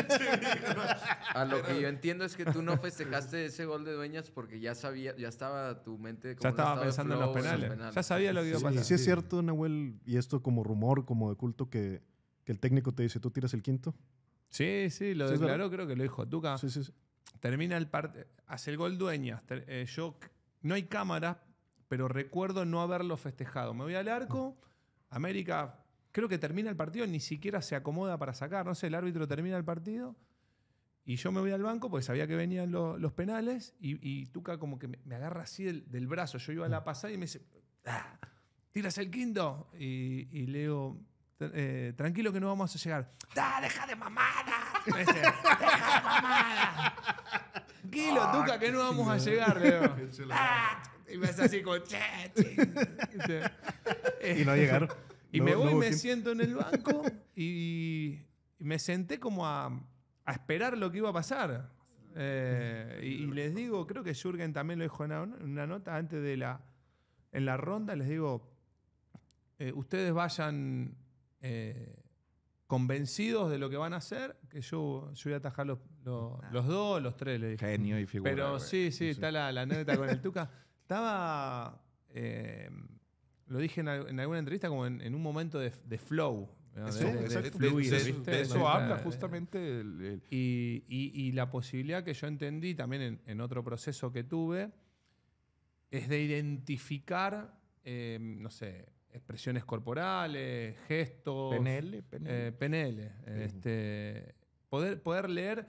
a lo que yo entiendo es que tú no festejaste ese gol de Dueñas porque ya sabía, ya estaba tu mente como Ya estaba pensando en los penales. Ya sabía lo que iba a pasar. Y sí es cierto, Nahuel, y esto como rumor, como de culto, que, el técnico te dice, ¿tú tiras el quinto? Sí, sí, lo declaró, creo que lo dijo Tuca. Sí, sí, sí. Termina el parte, hace el gol Dueñas. Eh, yo no hay cámara, pero recuerdo no haberlo festejado. Me voy al arco, América creo que termina el partido, ni siquiera se acomoda para sacar, no sé, el árbitro termina el partido. Y yo me voy al banco porque sabía que venían los penales y, Tuca como que me, agarra así del, brazo. Yo iba a la pasada y me dice, ah, tiras el quinto. Y, Leo le digo, eh, tranquilo que no vamos a llegar. deja de mamada! [LAUGHS] ¡Deja de mamada! Tranquilo, Duca, ah, Tuca, que no vamos a llegar, Leo. [LAUGHS] Ah, y me hace así como... [LAUGHS] Este, y no llegaron. [LAUGHS] Y me voy, y me siento en el banco y, me senté como a, esperar lo que iba a pasar. Eh, y, les digo, creo que Jürgen también lo dijo en una, nota antes de la... En la ronda les digo, eh, ustedes vayan eh, convencidos de lo que van a hacer, que yo, yo voy a atajar los, los dos, los tres, le dije. Genio y figura. Pero sí, sí, está la, la, anécdota con el [LAUGHS] Tuca. Estaba. Eh, lo dije en, alguna entrevista como en, un momento de, flow. Eso, de, eso habla justamente. Y, la posibilidad que yo entendí también en, otro proceso que tuve es de identificar, eh, no sé, expresiones corporales, gestos. PNL, PNL. Eh, este, poder, poder leer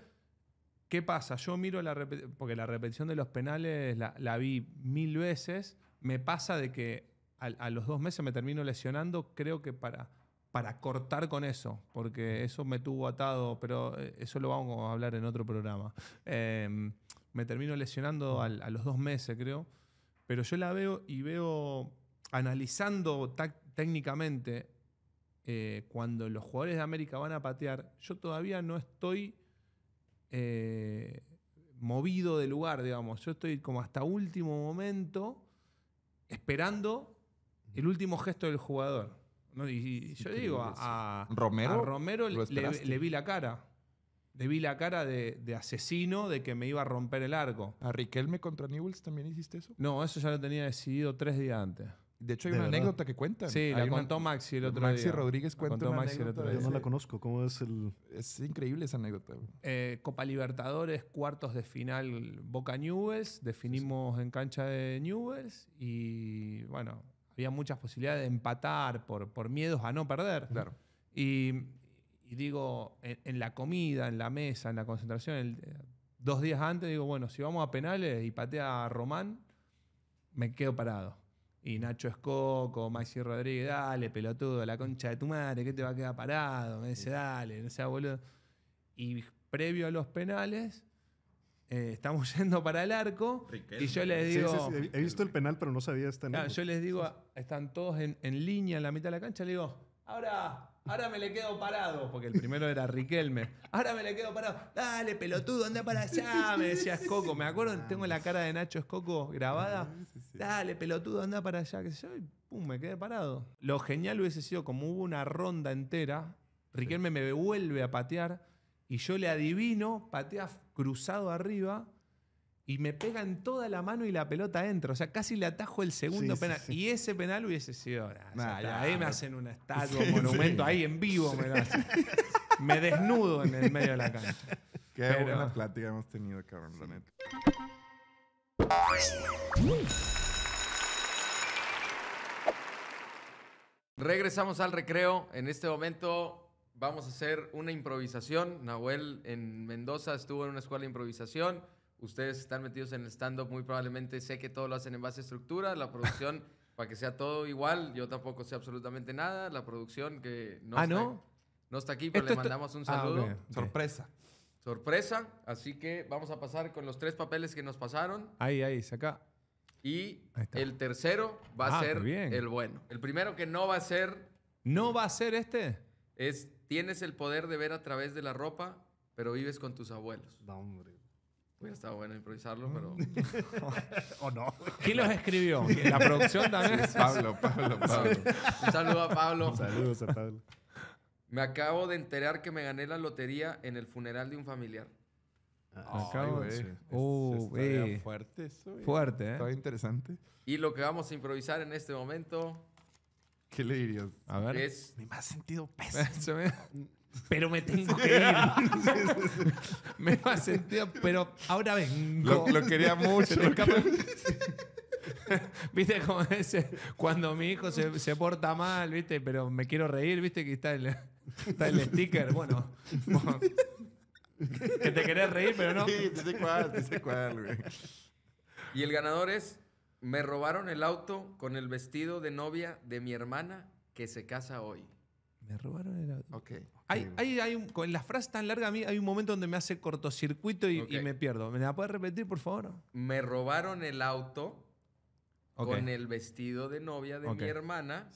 ¿Qué pasa? Yo miro la repetición, porque la repetición de los penales la, vi mil veces, me pasa de que a, los dos meses me termino lesionando, creo que para, para cortar con eso, porque eso me tuvo atado, pero eh, eso lo vamos a hablar en otro programa. Em, me termino lesionando a, los dos meses, creo, pero yo la veo y veo, analizando técnicamente, eh, cuando los jugadores de América van a patear, yo todavía no estoy eh, movido de lugar, digamos. Yo estoy como hasta último momento esperando el último gesto del jugador. ¿no? Y, yo digo, a, Romero, Romero le, vi la cara. Le vi la cara de, de, asesino de que me iba a romper el arco. ¿A Riquelme contra Newells también hiciste eso? No, eso ya lo tenía decidido tres días antes. De hecho, hay una anécdota que cuenta Sí, la contó Maxi el otro Maxi Rodríguez cuenta una anécdota. Yo no la conozco. ¿Cómo es el...? Es increíble esa anécdota. Eh, Copa Libertadores, cuartos de final Boca-Newells. Definimos en cancha de Newells. Y, bueno, había muchas posibilidades de empatar por, por miedos a no perder. Claro. Y, digo, en, la comida, en la mesa, en la concentración, dos días antes digo, bueno, si vamos a penales y patea a Román, me quedo parado y Nacho Escoco, Maxi Rodríguez, dale, pelotudo, la concha de tu madre, ¿qué te va a quedar parado? Me dice, dale, no sea boludo. Y previo a los penales, eh, estamos [LAUGHS] yendo para el arco. Y yo les digo. He visto el penal, pero no sabía esta No, Yo les digo, están todos en, en línea en la mitad de la cancha, le digo, ahora Ahora me le quedo parado, porque el primero era Riquelme. Ahora me le quedo parado. Dale, pelotudo, anda para allá, me decía Escoco. Me acuerdo, tengo la cara de Nacho Escoco grabada. Dale, pelotudo, anda para allá. y pum, me quedé parado. Lo genial hubiese sido como hubo una ronda entera. Riquelme me vuelve a patear y yo le adivino, patea cruzado arriba y me pegan toda la mano y la pelota adentro. O sea, casi le atajo el segundo penal. Y ese penal hubiese sido. Nah, ahí me hacen una estatua, un monumento, ahí en vivo me hacen. me desnudo en el medio de la cancha. Qué buena plática hemos tenido, cabrón, la Regresamos al recreo. En este momento vamos a hacer una improvisación. Nahuel en Mendoza estuvo en una escuela de improvisación. Ustedes están metidos en el stand-up, muy probablemente sé que todo lo hacen en base a estructura, la producción, [LAUGHS] para que sea todo igual, yo tampoco sé absolutamente nada, la producción que no, ah, está, no? no está aquí, pero le mandamos un ah, saludo. Sorpresa. Sorpresa, así que vamos a pasar con los tres papeles que nos pasaron. Ahí, ahí, saca. Y el tercero va a ah, ser el bueno. El primero que no va a ser. ¿No va a ser este? Es tienes el poder de ver a través de la ropa, pero vives con tus abuelos. No, hombre. Hubiera estado bueno improvisarlo, mm. pero. [LAUGHS] o no. ¿Quién los escribió? [LAUGHS] La producción también. Pablo, Pablo, Pablo. Un saludo a Pablo. Saludos a Pablo. Me acabo de enterar que me gané la lotería en el funeral de un familiar. oh, acabo de. Uh, fuerte eso. Fuerte, ¿eh? Estaba interesante. Y lo que vamos a improvisar en este momento. ¿Qué le dirías? A ver. Es. Mi más sentido pésimo. [LAUGHS] pero me tengo que ir. [LAUGHS] me va a sentir pero ahora vengo. Lo, quería mucho. [LAUGHS] ¿Viste como ese? Cuando mi hijo se, se, porta mal, ¿viste? Pero me quiero reír, ¿viste? Que está el, está el sticker. Bueno, que te querés reír, pero no. Sí, te sé cuál, te sé güey. Y el ganador es: Me robaron el auto con el vestido de novia de mi hermana que se casa hoy. Me robaron el auto. Ok. Hay, hay, con la frase tan larga, a mí hay un momento donde me hace cortocircuito y, me pierdo. ¿Me la puedes repetir, por favor? Me robaron el auto con el vestido de novia de mi hermana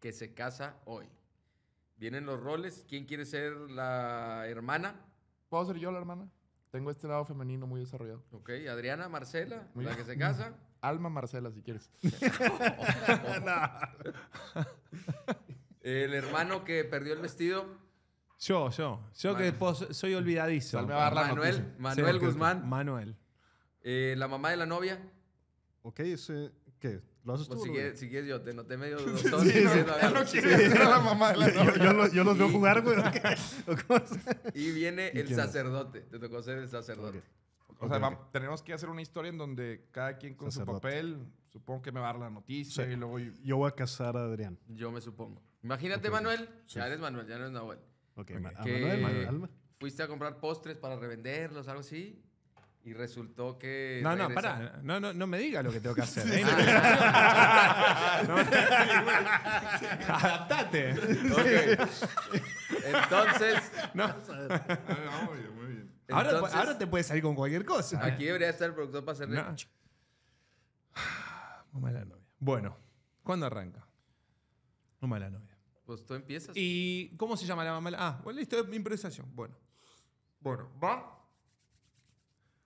que se casa hoy. Vienen los roles. ¿Quién quiere ser la hermana? ¿Puedo ser yo la hermana? Tengo este lado femenino muy desarrollado. Ok, Adriana, Marcela, la que se casa. [LAUGHS] Alma Marcela, si quieres. [LAUGHS] [LAUGHS] El hermano que perdió el vestido. Yo, yo. Yo que después soy olvidadizo. Manuel, Manuel Guzmán. Manuel. Eh, la mamá de la novia. Ok, ese, ¿qué? ¿Lo haces pues tú? si, quieres, yo te noté medio no quiero la mamá de la novia. Yo, yo, los veo jugar, güey. [LAUGHS] y viene el sacerdote. Te tocó ser el sacerdote. O sea, tenemos que hacer una historia en donde cada quien con su papel, supongo que me va a dar la noticia y luego... yo... voy a casar a Adrián. Yo me supongo. Imagínate, Manuel. Ya eres Manuel, ya no eres Nahuel. Ok, Manuel, ah, Fuiste a comprar postres para revenderlos, algo así. Y resultó que. No, no, para. No, no, me digas lo que tengo que hacer. Adaptate. Entonces. No. Ah, pues, ahora, te puedes salir con cualquier cosa. Aquí debería estar el productor para hacer. No. Mamá la novia. Bueno, ¿cuándo arranca? Mamá la novia. Pues tú empiezas. ¿Y cómo se llama la mamá? Ah, listo, improvisación. Bueno. Bueno, va.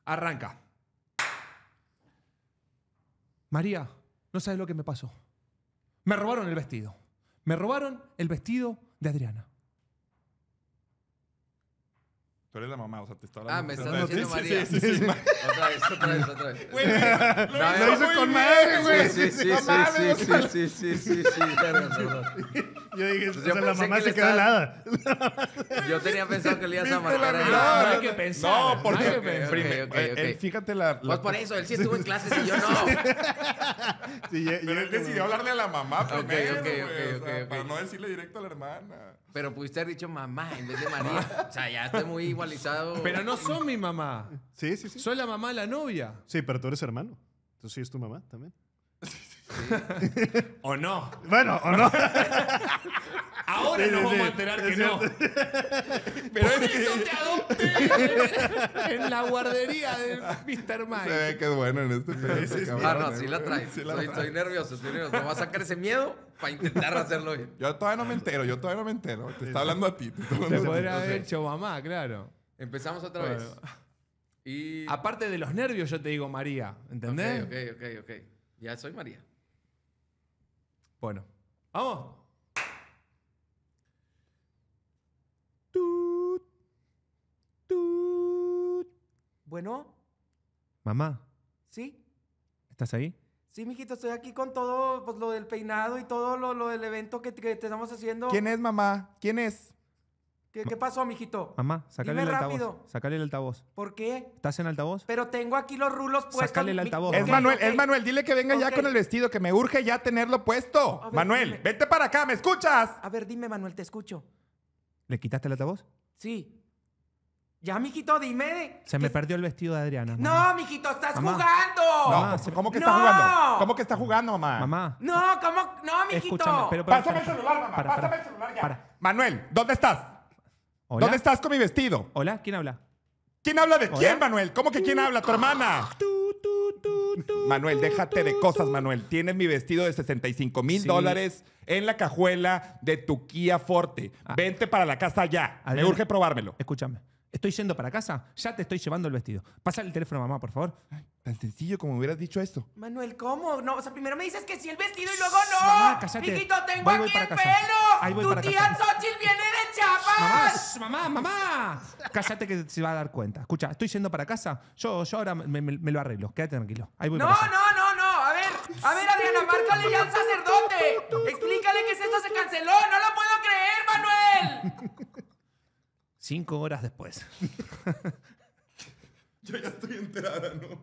Arranca. María, no sabes lo que me pasó. Me robaron el vestido. Me robaron el vestido de Adriana. la mamá, Ah, me estás diciendo María. Otra vez, otra vez, otra vez. con Sí, sí, sí, sí, sí, sí, sí, sí, yo dije, pues la mamá se quedó helada. [LAUGHS] yo tenía pensado que le ibas a matar a No, no hay que pensar. No, porque eh, fíjate la, Pues por eso, él sí estuvo en clases y yo no. [LAUGHS] yo, Pero él decidió hablarle a la mamá primero, para no decirle directo a la hermana. Pero pudiste haber dicho mamá en vez de María. [LAUGHS] o sea, ya estoy muy igualizado. Pero no son mi mamá. Sí, sí, sí. Soy la mamá de la novia. Sí, pero tú eres hermano. Entonces sí es tu mamá también o no. Bueno, o no. [LAUGHS] Ahora nos vamos a enterar que no. [LAUGHS] Pero Por eso te adopté [LAUGHS] en la guardería de Mr. Mike. Se ve que es bueno en este país. Este ah, no, eh, sí la traes. Estoy soy, nervioso, estoy nervioso. Me va a sacar ese miedo para intentar hacerlo bien. Yo todavía no me entero, yo todavía no me entero. Te está hablando a ti. Te, podría haber hecho mamá, claro. Empezamos otra vez. Y... Aparte de los nervios, yo te digo María, ¿entendés? Ok, ok, ok. okay. Ya soy María. Bueno, vamos. Bueno. Mamá. ¿Sí? ¿Estás ahí? Sí, mijito, estoy aquí con todo pues, lo del peinado y todo lo, del evento que, que te estamos haciendo. ¿Quién es, mamá? ¿Quién es? ¿Qué, pasó, mijito? Mamá, sacale el altavoz. Sácale el altavoz. ¿Por qué? ¿Estás en altavoz? Pero tengo aquí los rulos puestos. Sácale el altavoz, Es Manuel, es Manuel, dile que venga ya con el vestido, que me urge ya tenerlo puesto. Manuel, vete para acá, ¿me escuchas? A ver, dime, Manuel, te escucho. ¿Le quitaste el altavoz? Sí. Ya, mijito, dime. Se me perdió el vestido de Adriana. No, mijito, estás jugando. No, ¿cómo que está jugando? ¿Cómo que está jugando, mamá? Mamá. No, ¿cómo? No, mijito. Escúchame, pero, Pásame el celular, mamá. Pásame el celular ya. Manuel, ¿dónde estás? ¿Dónde estás con mi vestido? Hola, ¿quién habla? ¿Quién habla de quién, Manuel? ¿Cómo que quién habla? ¿Tu hermana? Ah, Manuel, déjate de cosas, Manuel. Tienes mi vestido de 65 mil dólares en la cajuela de tu Kia Forte. Ah. Vente para la casa ya. Me urge probármelo. Escúchame. Estoy yendo para casa, ya te estoy llevando el vestido. Pasa el teléfono a mamá, por favor. Ay, tan sencillo como hubieras dicho esto. Manuel, ¿cómo? No, o sea, primero me dices que sí el vestido y luego no. Mamá, cállate. tengo aquí el pelo. tu tía Xochitl viene de chapas. Mamá, mamá, Cállate que se va a dar cuenta. Escucha, estoy yendo para casa. Yo, yo ahora me, lo arreglo. Quédate tranquilo. voy no, no, no, no. A ver, a ver, Adriana, márcale ya al sacerdote. Explícale que esto se canceló. No lo puedo creer, Manuel. [LAUGHS] Cinco horas después. [LAUGHS] Yo ya estoy enterada, ¿no?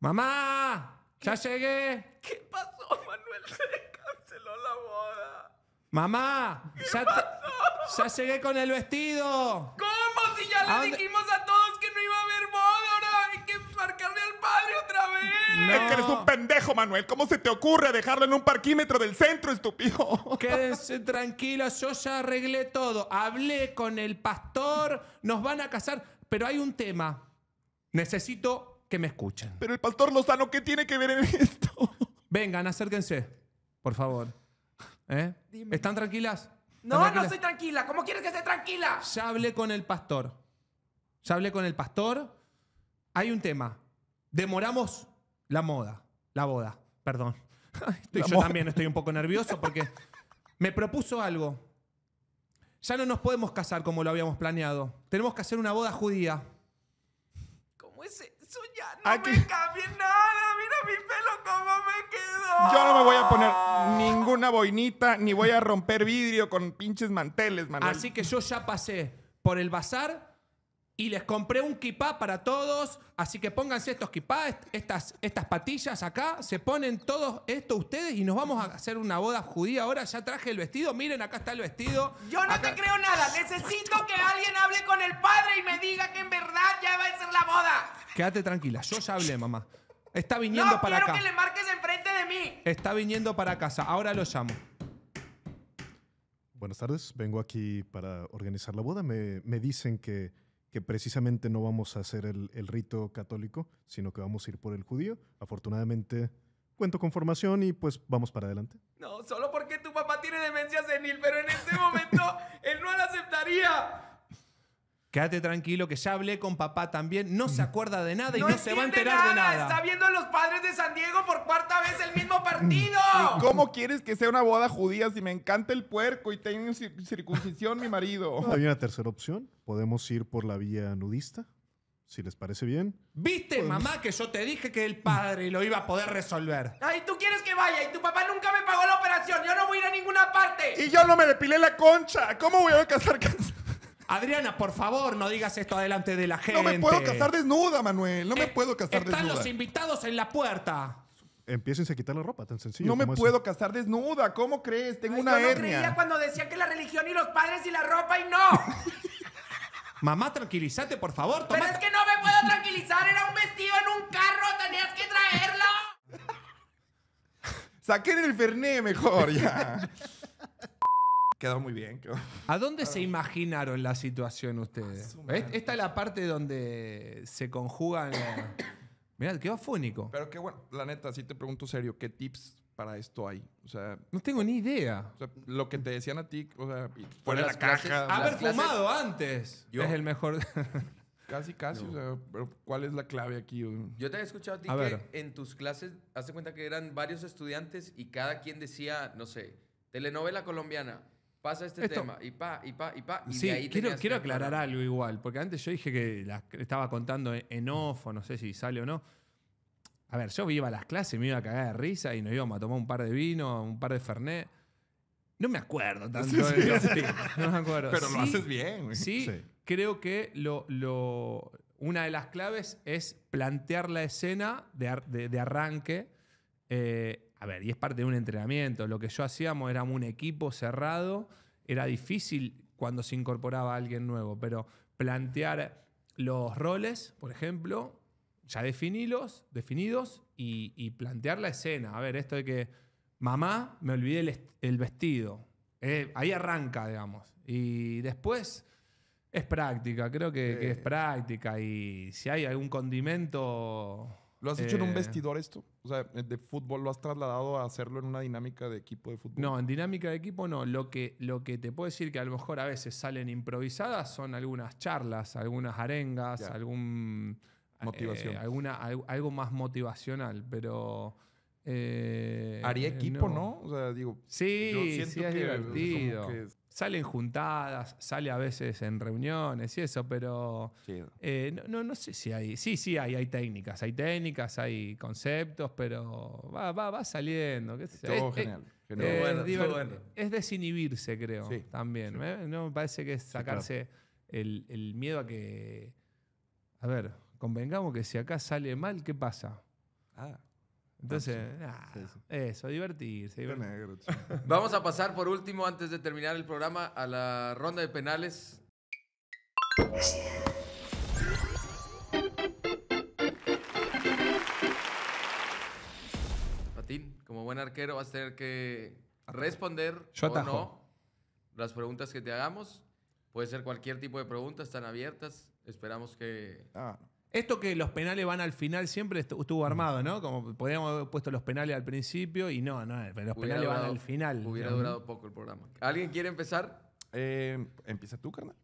¡Mamá! ¿Ya llegué! ¿Qué pasó, Manuel? Se canceló la boda. ¡Mamá! ya, pasó? ¡Ya llegué con el vestido! ¿Cómo? Si ya le dijimos a todos que no iba a haber boda, ahora marcarle al padre otra vez. Es que eres un pendejo, Manuel. ¿Cómo se te ocurre dejarlo en un parquímetro del centro, estúpido? [LAUGHS] Quédense tranquilos, yo ya arreglé todo. Hablé con el pastor, nos van a casar. Pero hay un tema. Necesito que me escuchen. Pero el pastor Lozano, ¿qué tiene que ver en esto? [LAUGHS] Vengan, acérquense, por favor. ¿Eh? ¿Están tranquilas? No, no estoy tranquila. ¿Cómo quieres que esté tranquila? Ya hablé con el pastor. Ya hablé con el pastor hay un tema. Demoramos la moda, la boda, perdón. [LAUGHS] yo también estoy un poco nervioso porque me propuso algo. Ya no nos podemos casar como lo habíamos planeado. Tenemos que hacer una boda judía. ¿Cómo es eso? no me nada. Mira mi pelo cómo me quedó. Yo no me voy a poner ninguna boinita ni voy a romper vidrio con pinches manteles, Manuel. Así que yo ya pasé por el bazar y les compré un kipá para todos. Así que pónganse estos kipá, estas, estas patillas acá. Se ponen todos esto ustedes y nos vamos a hacer una boda judía ahora. Ya traje el vestido. Miren, acá está el vestido. Yo no te creo nada. Necesito que alguien hable con el padre y me diga que en verdad ya va a ser la boda. Quédate tranquila. Yo ya hablé, mamá. Está viniendo no para quiero que le marques enfrente de mí. Está viniendo para casa. Ahora lo llamo. Buenas tardes, vengo aquí para organizar la boda. Me, me dicen que que precisamente no vamos a hacer el, rito católico, sino que vamos a ir por el judío. Afortunadamente cuento con formación y pues vamos para adelante. No, solo porque tu papá tiene demencia senil, pero en este momento [LAUGHS] él no la aceptaría. Quédate tranquilo que ya hablé con papá también, no se acuerda de nada y no, se va a enterar nada, de nada. Está viendo a los padres de San Diego por cuarta vez el mismo partido. ¿Cómo quieres que sea una boda judía si me encanta el puerco y tengo circuncisión mi marido? [LAUGHS] Hay una tercera opción, podemos ir por la vía nudista. Si les parece bien. ¿Viste, mamá, que yo te dije que el padre lo iba a poder resolver? Ay, tú quieres que vaya y tu papá nunca me pagó la operación. Yo no voy a ir a ninguna parte. Y yo no me depilé la concha. ¿Cómo voy a casar? [LAUGHS] Adriana, por favor, no digas esto adelante de la gente. No me puedo casar desnuda, Manuel. No me puedo casar desnuda. Están los invitados en la puerta. Empiecen a quitar la ropa, tan sencillo. No me puedo casar desnuda, ¿cómo crees? Tengo una yo no creía cuando decía que la religión y los padres y la ropa y no. [LAUGHS] Mamá, tranquilízate, por favor. Toma... Pero es que no me puedo tranquilizar, era un vestido en un carro, tenías que traerlo. [LAUGHS] Saquen el ferné mejor ya. [LAUGHS] Quedó muy bien. ¿A dónde se imaginaron la situación ustedes? Ah, Esta es la parte donde se conjugan. mira, Mirá, quedó Pero qué bueno, la neta, si te pregunto serio, ¿qué tips para esto hay? O sea. No tengo ni idea. O sea, lo que te decían a ti, o sea, fuera la caja. Haber fumado antes. Yo. Es el mejor. [LAUGHS] Casi, casi. O sea, pero ¿cuál es la clave aquí? Yo te había escuchado a ti que en tus clases, hace cuenta que eran varios estudiantes y cada quien decía, no sé, telenovela colombiana pasa este tema y pa, y pa, y pa. Y ahí quiero, quiero aclarar algo igual, porque antes yo dije que la, estaba contando e-, en off, no sé si sale o no. A ver, yo iba a las clases, me iba a cagar de risa y nos íbamos a tomar un par de vino, un par de fernet. No me acuerdo [LAUGHS] tanto sí, de No me acuerdo. Pero lo haces bien. Sí, creo que lo, lo, una de las claves es plantear la escena de, de arranque eh, a ver, y es parte de un entrenamiento. Lo que yo hacíamos era un equipo cerrado. Era difícil cuando se incorporaba alguien nuevo, pero plantear los roles, por ejemplo, ya definidos y, plantear la escena. A ver, esto de que mamá me olvidé el, vestido. Eh, ahí arranca, digamos. Y después es práctica, creo que es eh. práctica. Y si hay algún condimento ¿Lo has hecho en un eh, vestidor esto? O sea, eh, de fútbol, ¿lo has trasladado a hacerlo en una dinámica de equipo de fútbol? No, en dinámica de equipo no. Lo que, lo que te puedo decir que a lo mejor a veces salen improvisadas son algunas charlas, algunas arengas, algún. Eh, Motivación. alguna, algo más motivacional, pero. Haría equipo, ¿no? O sea, digo. Sí, yo siento sí es divertido. Salen juntadas, sale a veces en reuniones y eso, pero eh, no, no, sé si hay. Sí, sí, hay, hay técnicas, hay técnicas, hay conceptos, pero va, saliendo. Todo oh, es, genial. Eh, es, desinhibirse, creo, también. ¿eh? No me parece que es sacarse el, el miedo a que. A ver, convengamos que si acá sale mal, ¿qué pasa? Ah. Entonces, ah, eso, divertirse. divertirse. [LAUGHS] Vamos a pasar por último, antes de terminar el programa, a la ronda de penales. Patín, como buen arquero vas a tener que responder o no las preguntas que te hagamos. Puede ser cualquier tipo de pregunta, están abiertas. Esperamos que ah, esto que los penales van al final siempre estuvo mm. armado, ¿no? Como podríamos haber puesto los penales al principio y no, no, los penales van al final. Hubiera durado poco el programa. ¿Alguien quiere empezar? Eh, empieza tú, carnal.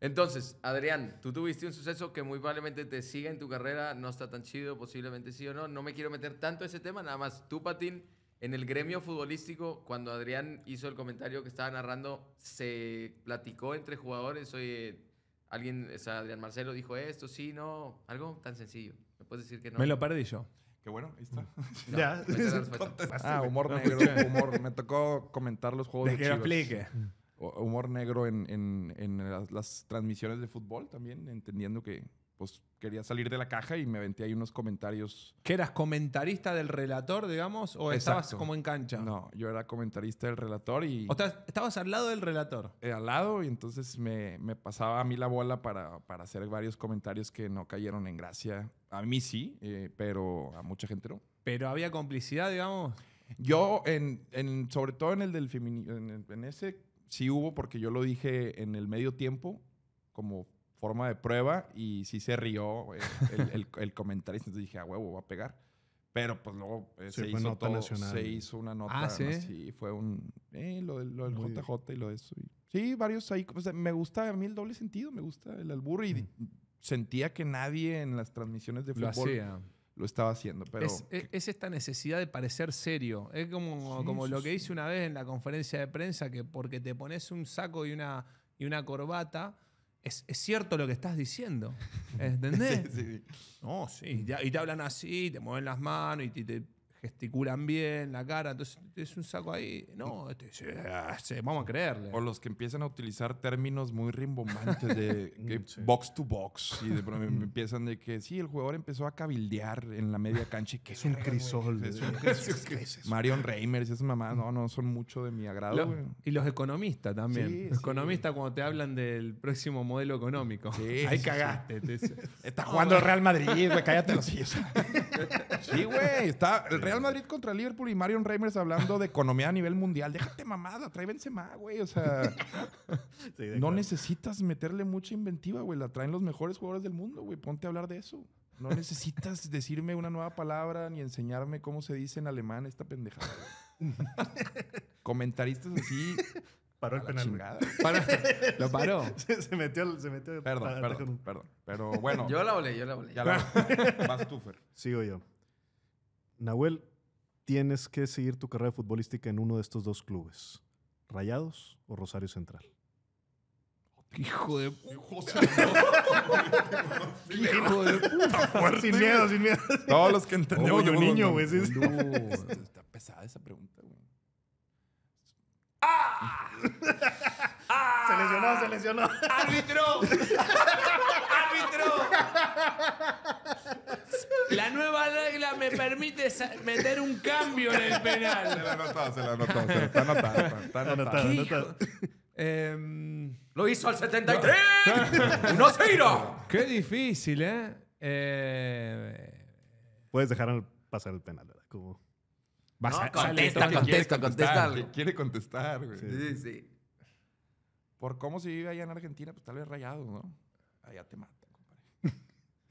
Entonces, Adrián, tú tuviste un suceso que muy probablemente te siga en tu carrera, no está tan chido, posiblemente sí o no. No me quiero meter tanto en ese tema, nada más tú, Patín, en el gremio futbolístico, cuando Adrián hizo el comentario que estaba narrando, se platicó entre jugadores, oye, Alguien, o sea, Adrián Marcelo dijo esto, sí, no, algo tan sencillo. Me puedes decir que no. Me lo perdí yo. Qué bueno, ahí está. [LAUGHS] Ah, humor negro. humor. Me tocó comentar los juegos de, de que aplique. aplique. Humor negro en, en, en las, transmisiones de fútbol también, entendiendo que pues quería salir de la caja y me aventé ahí unos comentarios. ¿Que eras comentarista del relator, digamos? ¿O estabas como en cancha? No, yo era comentarista del relator y... O sea, estabas al lado del relator. Eh, al lado y entonces me, me, pasaba a mí la bola para, para, hacer varios comentarios que no cayeron en gracia. A mí sí, eh, pero a mucha gente no. Pero había complicidad, digamos. Yo, en, en sobre todo en el del feminismo, en ese sí hubo porque yo lo dije en el medio tiempo como forma de prueba y sí se rió eh, el, [LAUGHS] el, comentarista. Entonces dije, a ah, huevo, va a pegar. Pero pues luego eh, se, hizo una nota. Ah, sí. fue un. Eh, lo, del, JJ y lo de eso. sí, varios ahí. me gusta a mí el doble sentido, me gusta el albur y mm. sentía que nadie en las transmisiones de fútbol. Lo estaba haciendo. Pero e, es, esta necesidad de parecer serio. Es como, como lo que hice una vez en la conferencia de prensa, que porque te pones un saco y una, y una corbata, es, cierto lo que estás diciendo. [LAUGHS] ¿Entendés? sí, sí, No, sí. Y te, hablan así, te mueven las manos y te gesticulan bien la cara, entonces es un saco ahí. No, este, ah, vamos a creerle. O los que empiezan a utilizar términos muy rimbombantes de [LAUGHS] box to box y de, pronto em, empiezan de que sí, el jugador empezó a cabildear en la media cancha y que es un crisol. Marion Reimers y mamá no, no son mucho de mi agrado. y los economistas también. los economistas cuando te hablan del próximo modelo económico. [LAUGHS] ahí cagaste. estás Está jugando el Real Madrid, güey, cállate los hijos. [LAUGHS] sí, güey, está el Real Real Madrid contra Liverpool y Marion Reimers hablando de economía a nivel mundial. Déjate mamada, trae más, güey. O sea, [LAUGHS] no necesitas meterle mucha inventiva, güey. La traen los mejores jugadores del mundo, güey. Ponte a hablar de eso. No necesitas decirme una nueva palabra ni enseñarme cómo se dice en alemán esta pendejada. [LAUGHS] Comentaristas así. Paró el penal. [LAUGHS] lo paró. Se, metió. Se metió perdón, perdón, Pero bueno. Yo la volé, yo la volé. Ya la volé. Vas tú, Sigo yo. Nahuel, tienes que seguir tu carrera futbolística en uno de estos dos clubes, Rayados o Rosario Central. Hijo de [LAUGHS] puta. Hijo de puta. Sin miedo, sin miedo. Todos los que entendemos. yo niño, güey. Está pesada esa pregunta, güey. ¡Ah! ¡Ah! Se lesionó, se lesionó. ¡Árbitro! ¡Árbitro! La nueva regla me permite meter un cambio en el penal. Se la anotó, se la anotó. Se lo está anotado. Está anotado. Em, lo hizo al 73. ¡No se [LAUGHS] irá! Qué difícil, ¿eh? eh Puedes dejar pasar el penal, ¿verdad? Como... Vas no, a... contesta, contesta, contesta, Quiere contestar, güey. Sí, sí por cómo se vive allá en Argentina, pues tal vez rayado, ¿no? Allá te matan, compadre. [LAUGHS]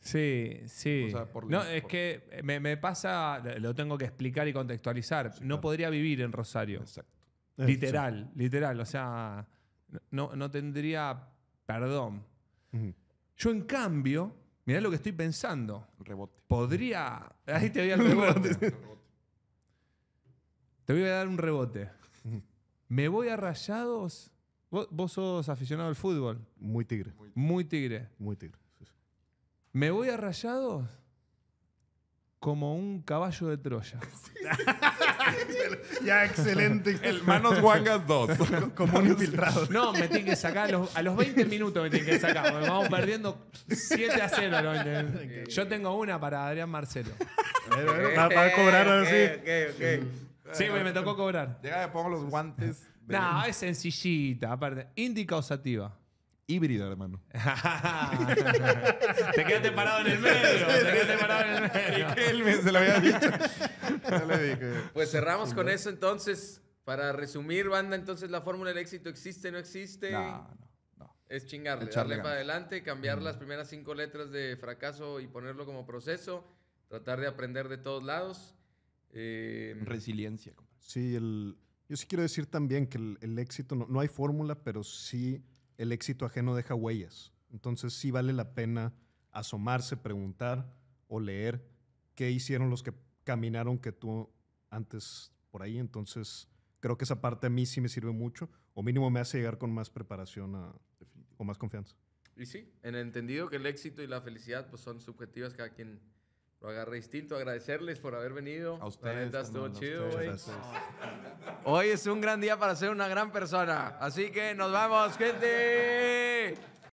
Sí, sí. no, es que me, pasa, lo tengo que explicar y contextualizar. no podría vivir en Rosario. Exacto. Literal, literal. O sea, no, tendría perdón. Yo, en cambio, mirá lo que estoy pensando. Rebote. Podría. Ahí te voy a [LAUGHS] rebote. te voy a dar un rebote. Me voy a rayados Vos, sos aficionado al fútbol. Muy tigre. Muy tigre. Muy tigre. Me voy a rayados como un caballo de Troya. [LAUGHS] ya, excelente. El Manos Guangas dos. [LAUGHS] Como un infiltrado. No, me tienen que sacar a los, 20 minutos, me tienen que sacar. Me vamos perdiendo 7 a 0. Yo tengo una para Adrián Marcelo. Eh, eh, eh, va a cobrar así. Sí, me, me tocó cobrar. Llega, me pongo los guantes. No, es sencillita. Aparte, indicausativa. Híbrida, hermano. [LAUGHS] te quedaste parado en el medio. Te quedaste parado en el medio. se lo había dicho. [LAUGHS] Pues cerramos con eso entonces. Para resumir, banda, entonces la fórmula del éxito existe, no existe. No, no. Es chingarle, Echarle darle para adelante, cambiar mm. las primeras cinco letras de fracaso y ponerlo como proceso, tratar de aprender de todos lados. Eh, Resiliencia. Sí, el, yo sí quiero decir también que el, éxito, no, hay fórmula, pero sí el éxito ajeno deja huellas. Entonces sí vale la pena asomarse, preguntar o leer qué hicieron los que caminaron que tú antes por ahí. Entonces creo que esa parte a mí sí me sirve mucho, o mínimo me hace llegar con más preparación o más confianza. Y sí, en el entendido que el éxito y la felicidad pues, son subjetivas, cada quien lo agarré instinto, agradecerles por haber venido. A ustedes. todo chido, güey. Hoy es un gran día para ser una gran persona. Así que nos vamos, gente.